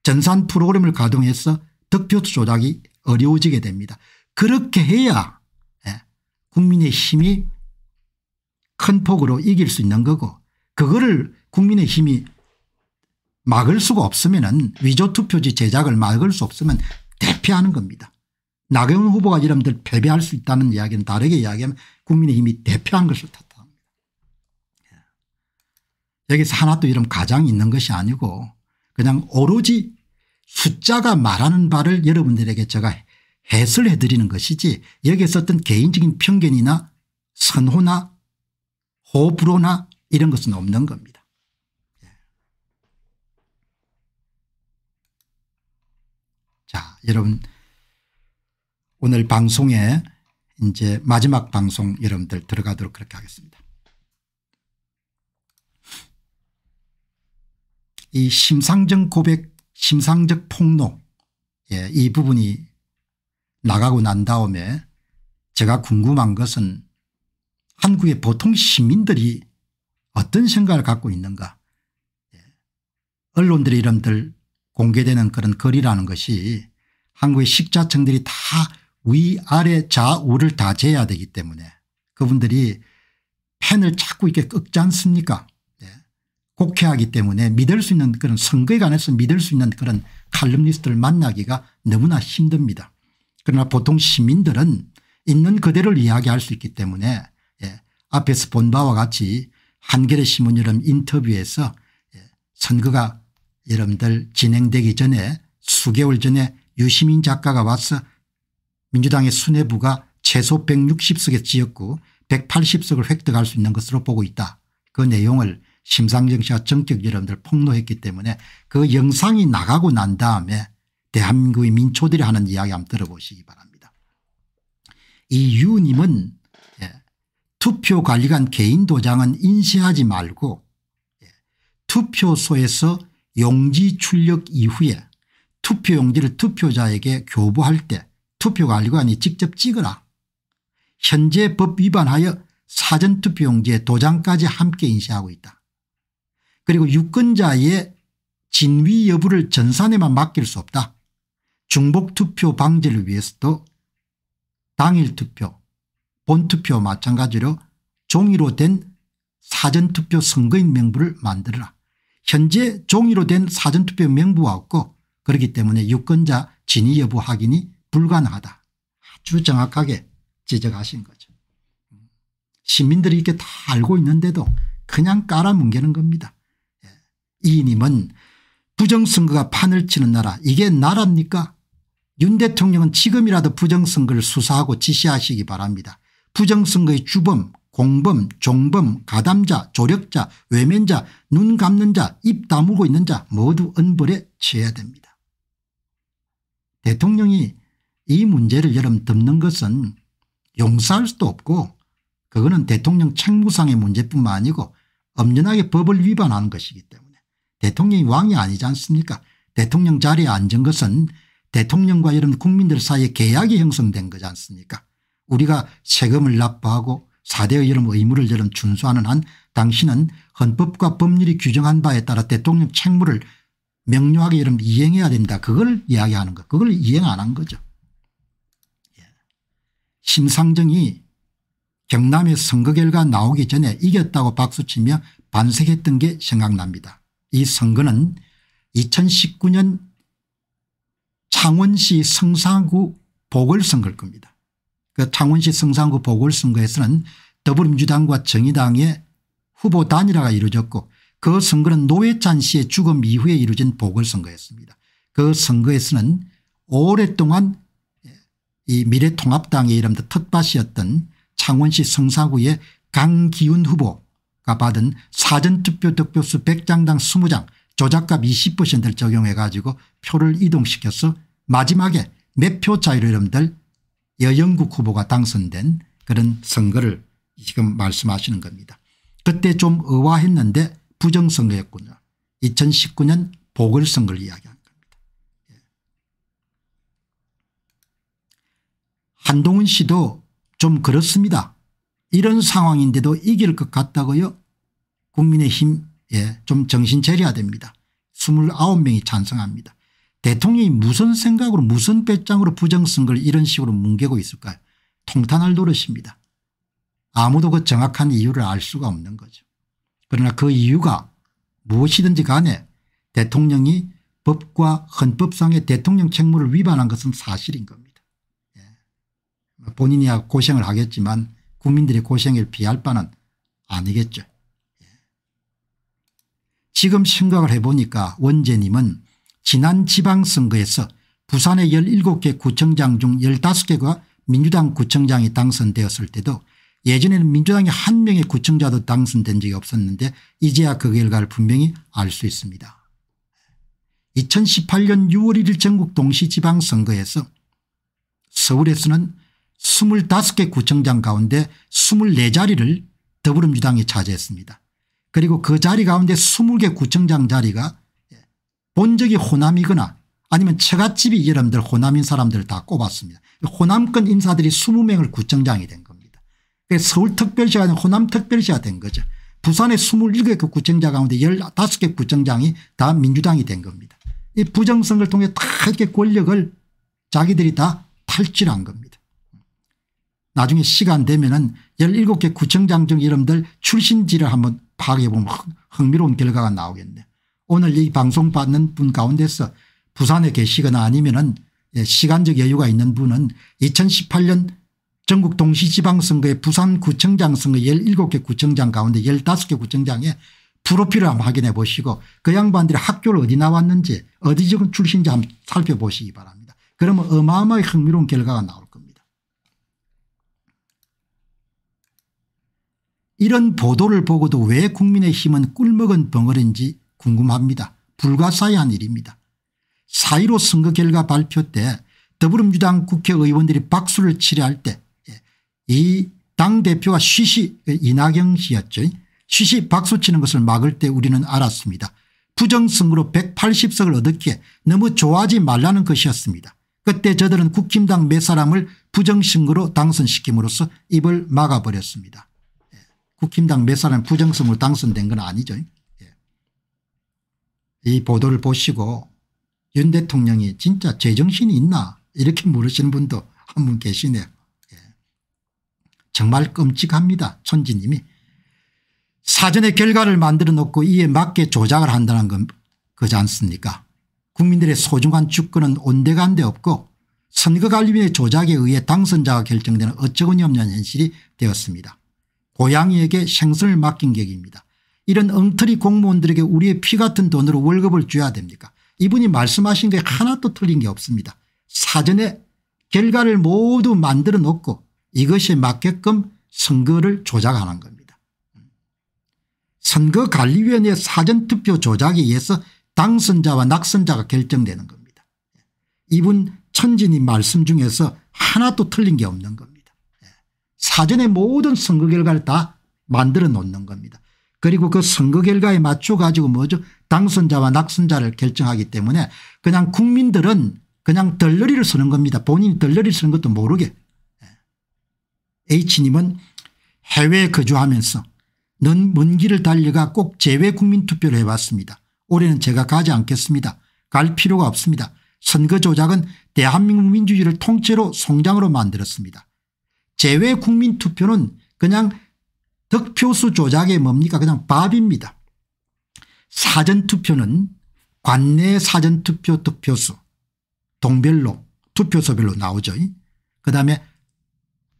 Speaker 1: 전산 프로그램을 가동해서 득표 조작이 어려워지게 됩니다. 그렇게 해야 예. 국민의 힘이 큰 폭으로 이길 수 있는 거고 그거를 국민의 힘이 막을 수가 없으면 위조 투표지 제작을 막을 수 없으면 대피하는 겁니다. 나경원 후보가 이러면 패배할 수 있다는 이야기는 다르게 이야기하면 국민의힘이 대표한 것을 탓합니다. 여기서 하나 또 이런 가장 있는 것이 아니고 그냥 오로지 숫자가 말하는 바를 여러분들에게 제가 해설해 드리는 것이지 여기서 어떤 개인적인 편견이나 선호나 호불호나 이런 것은 없는 겁니다. 자, 여러분 오늘 방송에 이제 마지막 방송 여러분들 들어가도록 그렇게 하겠습니다. 이 심상정 고백 심상적 폭로 예, 이 부분이 나가고 난 다음에 제가 궁금한 것은 한국의 보통 시민들이 어떤 생각을 갖고 있는가 예. 언론들의 이름들 공개되는 그런 거리라는 것이 한국의 식자층들이 다 위아래 좌우를 다 재야 되기 때문에 그분들이 펜을 자꾸 이렇게 꺾지 않습니까 네. 곡해하기 때문에 믿을 수 있는 그런 선거에 관해서 믿을 수 있는 그런 칼럼니스트를 만나기가 너무나 힘듭니다. 그러나 보통 시민들은 있는 그대로를 이야기할 수 있기 때문에 예. 앞에서 본 바와 같이 한겨레 신문 여름 인터뷰에서 예. 선거가 여러분들 진행되기 전에 수개월 전에 유시민 작가가 와서 민주당의 수뇌부가 최소 160석에 지었고 180석을 획득할 수 있는 것으로 보고 있다. 그 내용을 심상정 씨와 정격 여러분들 폭로했기 때문에 그 영상이 나가고 난 다음에 대한민국의 민초들이 하는 이야기 한번 들어보시기 바랍니다. 이 유님은 예, 투표관리관 개인 도장은 인쇄하지 말고 예, 투표소에서 용지 출력 이후에 투표 용지를 투표자에게 교부할 때 투표 관리관이 직접 찍어라. 현재 법 위반하여 사전투표 용지에 도장까지 함께 인쇄하고 있다. 그리고 유권자의 진위 여부를 전산에만 맡길 수 없다. 중복투표 방지를 위해서도 당일투표, 본투표 마찬가지로 종이로 된 사전투표 선거인 명부를 만들어라. 현재 종이로 된 사전투표 명부가 없고 그렇기 때문에 유권자 진위 여부 확인이 불가능하다. 아주 정확하게 지적하신 거죠. 시민들이 이렇게 다 알고 있는데도 그냥 깔아뭉개는 겁니다. 예. 이님은 부정선거가 판을 치는 나라 이게 나라입니까 윤 대통령은 지금이라도 부정선거를 수사하고 지시하시기 바랍니다. 부정선거의 주범 공범, 종범, 가담자, 조력자, 외면자, 눈 감는 자, 입 다물고 있는 자 모두 은벌에 취해야 됩니다. 대통령이 이 문제를 여름 덮는 것은 용서할 수도 없고 그거는 대통령 책무상의 문제뿐만 아니고 엄연하게 법을 위반하 것이기 때문에 대통령이 왕이 아니지 않습니까 대통령 자리에 앉은 것은 대통령과 여러분 국민들 사이에 계약이 형성된 거지 않습니까 우리가 세금을 납부하고 4대의 이름 의무를 여름 준수하는 한 당신은 헌법과 법률이 규정한 바에 따라 대통령 책무를 명료하게 여름 이행해야 된다. 그걸 이야기하는 것. 그걸 이행 안 한 거죠. 예. 심상정이 경남의 선거 결과 나오기 전에 이겼다고 박수치며 반색했던 게 생각납니다. 이 선거는 2019년 창원시 성산구 보궐선거일 겁니다. 그 창원시 성산구 보궐선거에서는 더불어민주당과 정의당의 후보 단일화가 이루어졌고 그 선거는 노회찬 씨의 죽음 이후에 이루어진 보궐선거였습니다. 그 선거에서는 오랫동안 이 미래통합당의 이름도 텃밭이었던 창원시 성사구의 강기훈 후보가 받은 사전투표 득표수 100장당 20장 조작값 20%를 적용해 가지고 표를 이동시켜서 마지막에 몇 표 차이로 이름들 여영국 후보가 당선된 그런 선거를 지금 말씀하시는 겁니다. 그때 좀 의아했는데 부정선거였군요. 2019년 보궐선거를 이야기한 겁니다. 예. 한동훈 씨도 좀 그렇습니다. 이런 상황인데도 이길 것 같다고요. 국민의힘 예, 좀 정신 차려야 됩니다. 29명이 찬성합니다. 대통령이 무슨 생각으로 무슨 배짱으로 부정선거를 이런 식으로 뭉개고 있을까요 통탄할 노릇입니다. 아무도 그 정확한 이유를 알 수가 없는 거죠. 그러나 그 이유가 무엇이든지 간에 대통령이 법과 헌법상의 대통령 책무를 위반한 것은 사실인 겁니다. 예. 본인이야 고생을 하겠지만 국민들의 고생을 비할 바는 아니겠죠. 예. 지금 생각을 해보니까 원재님은 지난 지방선거에서 부산의 17개 구청장 중 15개가 민주당 구청장이 당선되었을 때도 예전에는 민주당이 한 명의 구청자도 당선된 적이 없었는데 이제야 그 결과를 분명히 알 수 있습니다. 2018년 6월 1일 전국 동시지방선거에서 서울에서는 25개 구청장 가운데 24자리를 더불어민주당이 차지했습니다. 그리고 그 자리 가운데 20개 구청장 자리가 본적이 호남이거나 아니면 처갓집이 여러분들 호남인 사람들 을다 꼽았습니다. 호남권 인사들이 20명을 구청장이 된 겁니다. 서울특별시가 아니라 호남특별시가 된 거죠. 부산에 27개 구청장 가운데 15개 구청장이 다 민주당이 된 겁니다. 이 부정선거를 통해 다 이렇게 권력을 자기들이 다탈출한 겁니다. 나중에 시간 되면은 17개 구청장 중이름들 출신지를 한번 파악해 보면 흥미로운 결과가 나오겠네. 요 오늘 이 방송 받는 분 가운데서 부산에 계시거나 아니면은 예, 시간적 여유가 있는 분은 2018년 전국 동시지방선거의 부산구청장 선거 17개 구청장 가운데 15개 구청장에 프로필을 한번 확인해 보시고 그 양반들이 학교를 어디 나왔는지 어디 지금 출신지 한번 살펴보시기 바랍니다. 그러면 어마어마하게 흥미로운 결과가 나올 겁니다. 이런 보도를 보고도 왜 국민의힘은 꿀먹은 벙어리인지 궁금합니다. 불가사의한 일입니다. 사1로 선거 결과 발표 때 더불어민주당 국회의원들이 박수를 치려 할 때이 예, 당대표가 쉬시 그 이낙영 씨였죠. 쉬시 박수치는 것을 막을 때 우리는 알았습니다. 부정성으로 180석을 얻었기에 너무 좋아하지 말라는 것이었습니다. 그때 저들은 국힘당 몇 사람을 부정신으로 당선시킴으로써 입을 막아버렸습니다. 예, 국힘당 몇 사람 부정성으로 당선된 건 아니죠. 이 보도를 보시고 윤 대통령이 진짜 제정신이 있나 이렇게 물으시는 분도 한 분 계시네요. 예. 정말 끔찍합니다. 천지님이. 사전에 결과를 만들어 놓고 이에 맞게 조작을 한다는 건 그지 않습니까 국민들의 소중한 주권은 온데간데 없고 선거관리위의 조작에 의해 당선자가 결정되는 어처구니없는 현실이 되었습니다. 고양이에게 생선을 맡긴 격입니다. 이런 엉터리 공무원들에게 우리의 피 같은 돈으로 월급을 줘야 됩니까 이분이 말씀하신 게 하나도 틀린 게 없습니다. 사전에 결과를 모두 만들어 놓고 이것이 맞게끔 선거를 조작하는 겁니다. 선거관리위원회 사전투표 조작에 의해서 당선자와 낙선자가 결정되는 겁니다. 이분 천진이 말씀 중에서 하나도 틀린 게 없는 겁니다. 사전에 모든 선거 결과를 다 만들어 놓는 겁니다. 그리고 그 선거 결과에 맞춰 가지고 뭐죠 당선자와 낙선자를 결정하기 때문에 그냥 국민들은 그냥 덜러리를 쓰는 겁니다. 본인이 덜러리를 쓰는 것도 모르게. 예. H님은 해외에 거주하면서 넌먼 길을 달려가 꼭 제외 국민 투표를 해왔습니다. 올해는 제가 가지 않겠습니다. 갈 필요가 없습니다. 선거 조작은 대한민국 민주주의를 통째로 송장으로 만들었습니다. 제외 국민 투표는 그냥 득표수 조작이 뭡니까 그냥 밥입니다. 사전투표는 관내 사전투표 득표수 동별로 투표소별로 나오죠. 그다음에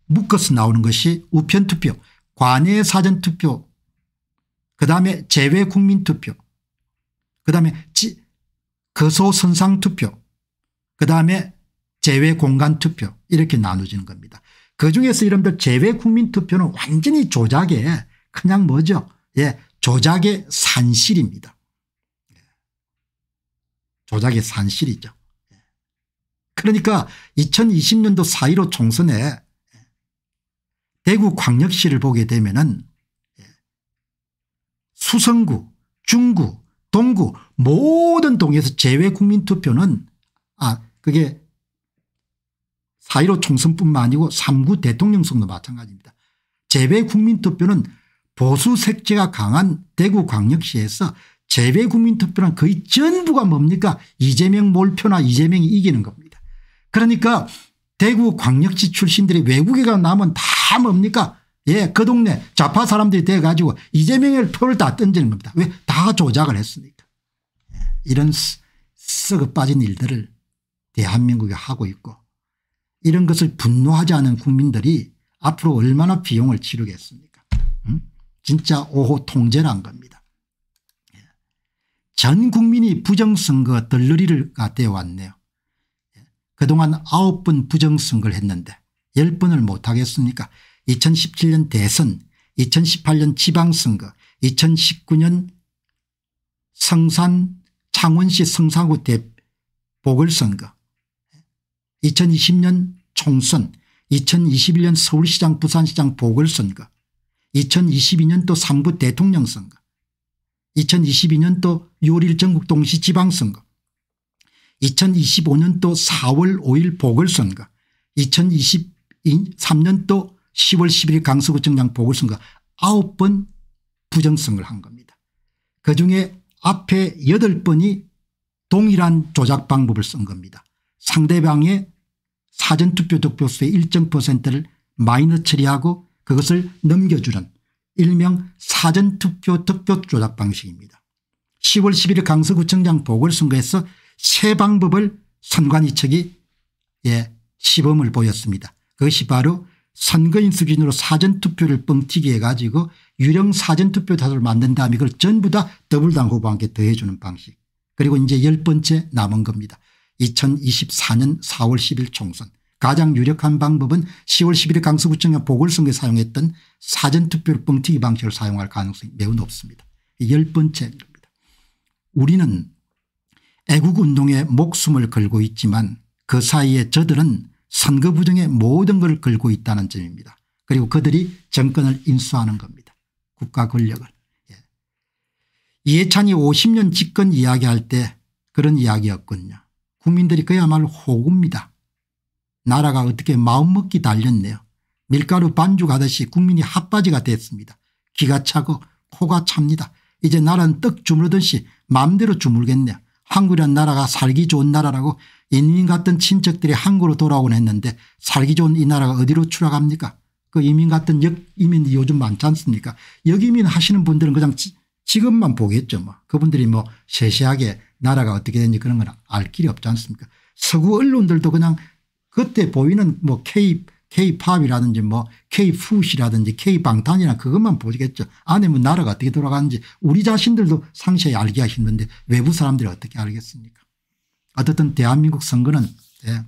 Speaker 1: 묶어서 나오는 것이 우편투표 관외 사전투표 그다음에 재외국민투표 그다음에 거소선상투표 그다음에 재외공간투표 이렇게 나누지는 겁니다. 그중에서 이름들 재외 국민투표는 완전히 조작의 그냥 뭐죠 예 조작의 산실입니다. 조작의 산실이죠. 그러니까 2020년도 4.15 총선에 대구 광역시를 보게 되면 은 수성구 중구 동구 모든 동에서 재외국민투표는 아 그게 4.15 총선뿐만 아니고 3구 대통령 선도 마찬가지입니다. 재배 국민투표는 보수 색채가 강한 대구 광역시에서 재배 국민투표는 거의 전부가 뭡니까 이재명 몰표나 이재명이 이기는 겁니다. 그러니까 대구 광역시 출신들이 외국에 가 남은 다 뭡니까 예, 그 동네 좌파 사람들이 돼 가지고 이재명의 표를 다 던지는 겁니다. 왜? 다 조작을 했으니까. 예, 이런 썩어 빠진 일들을 대한민국이 하고 있고 이런 것을 분노하지 않은 국민들이 앞으로 얼마나 비용을 치르겠습니까 음? 진짜 5호 통제란 겁니다. 예. 전 국민이 부정선거 들러리가 되어왔네요. 예. 그동안 9번 부정선거를 했는데 1번을 못하겠습니까 2017년 대선 2018년 지방선거 2019년 성산 창원시 성산구 대보궐선거 2020년 총선 2021년 서울시장 부산시장 보궐선거 2 0 2 2년또3부 대통령선거 2 0 2 2년또 6월 1일 전국 동시 지방선거 2 0 2 5년또 4월 5일 보궐선거 2 0 2 3년또 10월 11일 강서구청장 보궐선거 9번 부정선거를 한 겁니다. 그중에 앞에 8번이 동일한 조작 방법을 쓴 겁니다. 상대방의 사전투표 득표수의 일정 퍼센트를 마이너 처리하고 그것을 넘겨주는 일명 사전투표 득표 조작 방식입니다. 10월 11일 강서구청장 보궐선거에서 새 방법을 선관위 측이 예, 시범을 보였습니다. 그것이 바로 선거인 수준으로 사전투표를 뻥튀기 해가지고 유령 사전투표 다수를 만든 다음에 그걸 전부 다 더블당 후보한테 더해주는 방식. 그리고 이제 열 번째 남은 겁니다. 2024년 4월 10일 총선 가장 유력한 방법은 10월 11일 강서구청의 보궐선거에 사용했던 사전투표를 뻥튀기 방식을 사용할 가능성이 매우 높습니다. 열 번째입니다. 우리는 애국운동에 목숨을 걸고 있지만 그 사이에 저들은 선거 부정의 모든 걸 걸고 있다는 점입니다. 그리고 그들이 정권을 인수하는 겁니다. 국가 권력을. 예. 이해찬이 50년 집권 이야기할 때 그런 이야기였군요. 국민들이 그야말로 호구입니다. 나라가 어떻게 마음먹기 달렸네요. 밀가루 반죽하듯이 국민이 핫바지가 됐습니다. 기가 차고 코가 찹니다. 이제 나라는 떡 주물르듯이 마음대로 주물겠네요. 한국이란 나라가 살기 좋은 나라라고 인민 같은 친척들이 한국으로 돌아오곤 했는데 살기 좋은 이 나라가 어디로 추락합니까? 그 이민 같은 역이민이 요즘 많지 않습니까? 역이민 하시는 분들은 그냥 지금만 보겠죠. 뭐. 그분들이 뭐 세세하게 나라가 어떻게 되는지 그런 건 알 길이 없지 않습니까 서구 언론들도 그냥 그때 보이는 뭐 K, K-팝이라든지 뭐 K-풋이라든지 K-방탄이나 그것만 보겠죠. 안에 뭐 나라가 어떻게 돌아가는지 우리 자신들도 상세히 알기가 힘든데 외부 사람들이 어떻게 알겠습니까 어쨌든 대한민국 선거는 네. 예,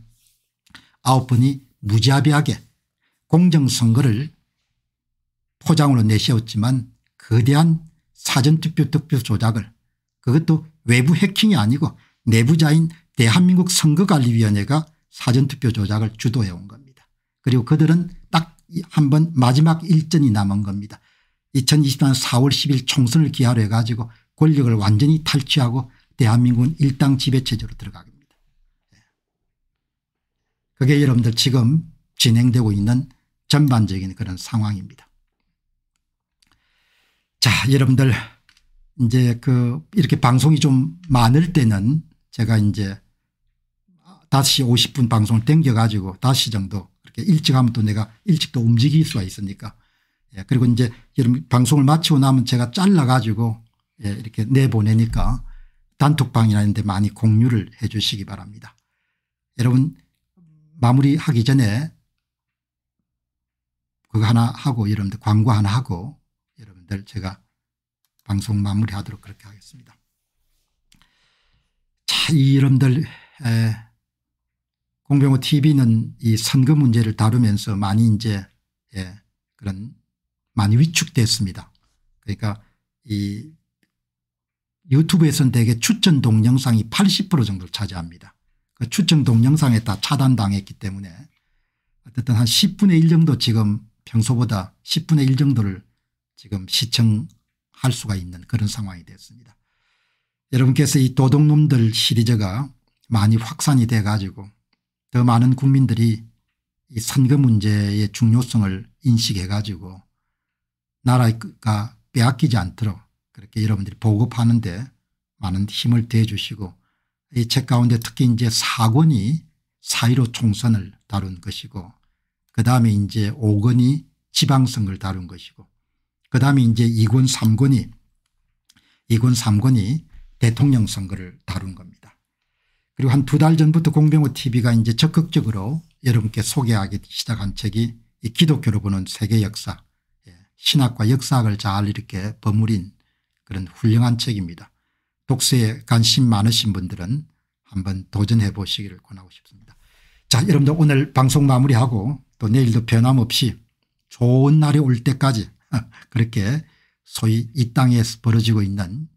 Speaker 1: 아홉 번이 무자비하게 공정선거를 포장으로 내세웠지만 거대한 사전투표 득표 조작을 그것도 외부 해킹이 아니고 내부자인 대한민국 선거관리위원회가 사전투표 조작을 주도해 온 겁니다. 그리고 그들은 딱 한 번 마지막 일전이 남은 겁니다. 2020년 4월 10일 총선을 기하로 해가지고 권력을 완전히 탈취하고 대한민국은 일당 지배체제로 들어갑니다. 그게 여러분들 지금 진행되고 있는 전반적인 그런 상황입니다. 자 여러분들 이제 그 이렇게 방송이 좀 많을 때는 제가 이제 5시 50분 방송을 땡겨 가지고 5시 정도 그렇게 일찍 하면 또 내가 일찍 또 움직일 수가 있으니까 예 그리고 이제 여러분 방송을 마치고 나면 제가 잘라 가지고 예 이렇게 내보내니까 단톡방이라는 데 많이 공유를 해 주시기 바랍니다. 여러분 마무리하기 전에 그거 하나 하고 여러분들 광고 하나 하고 것들 제가 방송 마무리하도록 그렇게 하겠습니다. 자, 이 이름들 공병호 TV는 이 선거 문제를 다루면서 많이 이제 예, 그런 많이 위축됐습니다. 그러니까 이 유튜브에서는 대개 추천 동영상이 80%정도 차지합니다. 그 추천 동영상에 다 차단당했기 때문에 어쨌든 한 10분의 1 정도 지금 평소보다 10분의 1 정도를 지금 시청할 수가 있는 그런 상황이 됐습니다. 여러분께서 이 도둑놈들 시리즈가 많이 확산이 돼 가지고 더 많은 국민들이 이 선거 문제의 중요성을 인식해 가지고 나라가 빼앗기지 않도록 그렇게 여러분들이 보급하는데 많은 힘을 대주시고 이 책 가운데 특히 이제 사권이 사이로 총선을 다룬 것이고 그 다음에 이제 오건이 지방선거를 다룬 것이고 그다음에 이제 2군 3권이 2권 3권이 대통령 선거를 다룬 겁니다. 그리고 한 두 달 전부터 공병호 tv가 이제 적극적으로 여러분께 소개하기 시작한 책이 기독교로 보는 세계 역사 예, 신학과 역사학을 잘 이렇게 버무린 그런 훌륭한 책입니다. 독서에 관심 많으신 분들은 한번 도전해 보시기를 권하고 싶습니다. 자 여러분들 오늘 방송 마무리하고 또 내일도 변함없이 좋은 날이 올 때까지 그렇게 소위 이 땅에서 벌어지고 있는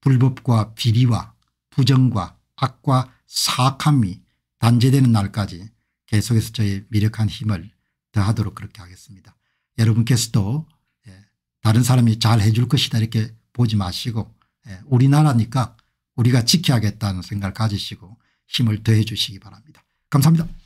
Speaker 1: 불법과 비리와 부정과 악과 사악함이 단죄되는 날까지 계속해서 저의 미력한 힘을 더하도록 그렇게 하겠습니다. 여러분께서도 예, 다른 사람이 잘 해줄 것이다 이렇게 보지 마시고 예, 우리나라니까 우리가 지켜야겠다는 생각을 가지시고 힘을 더해 주시기 바랍니다. 감사합니다.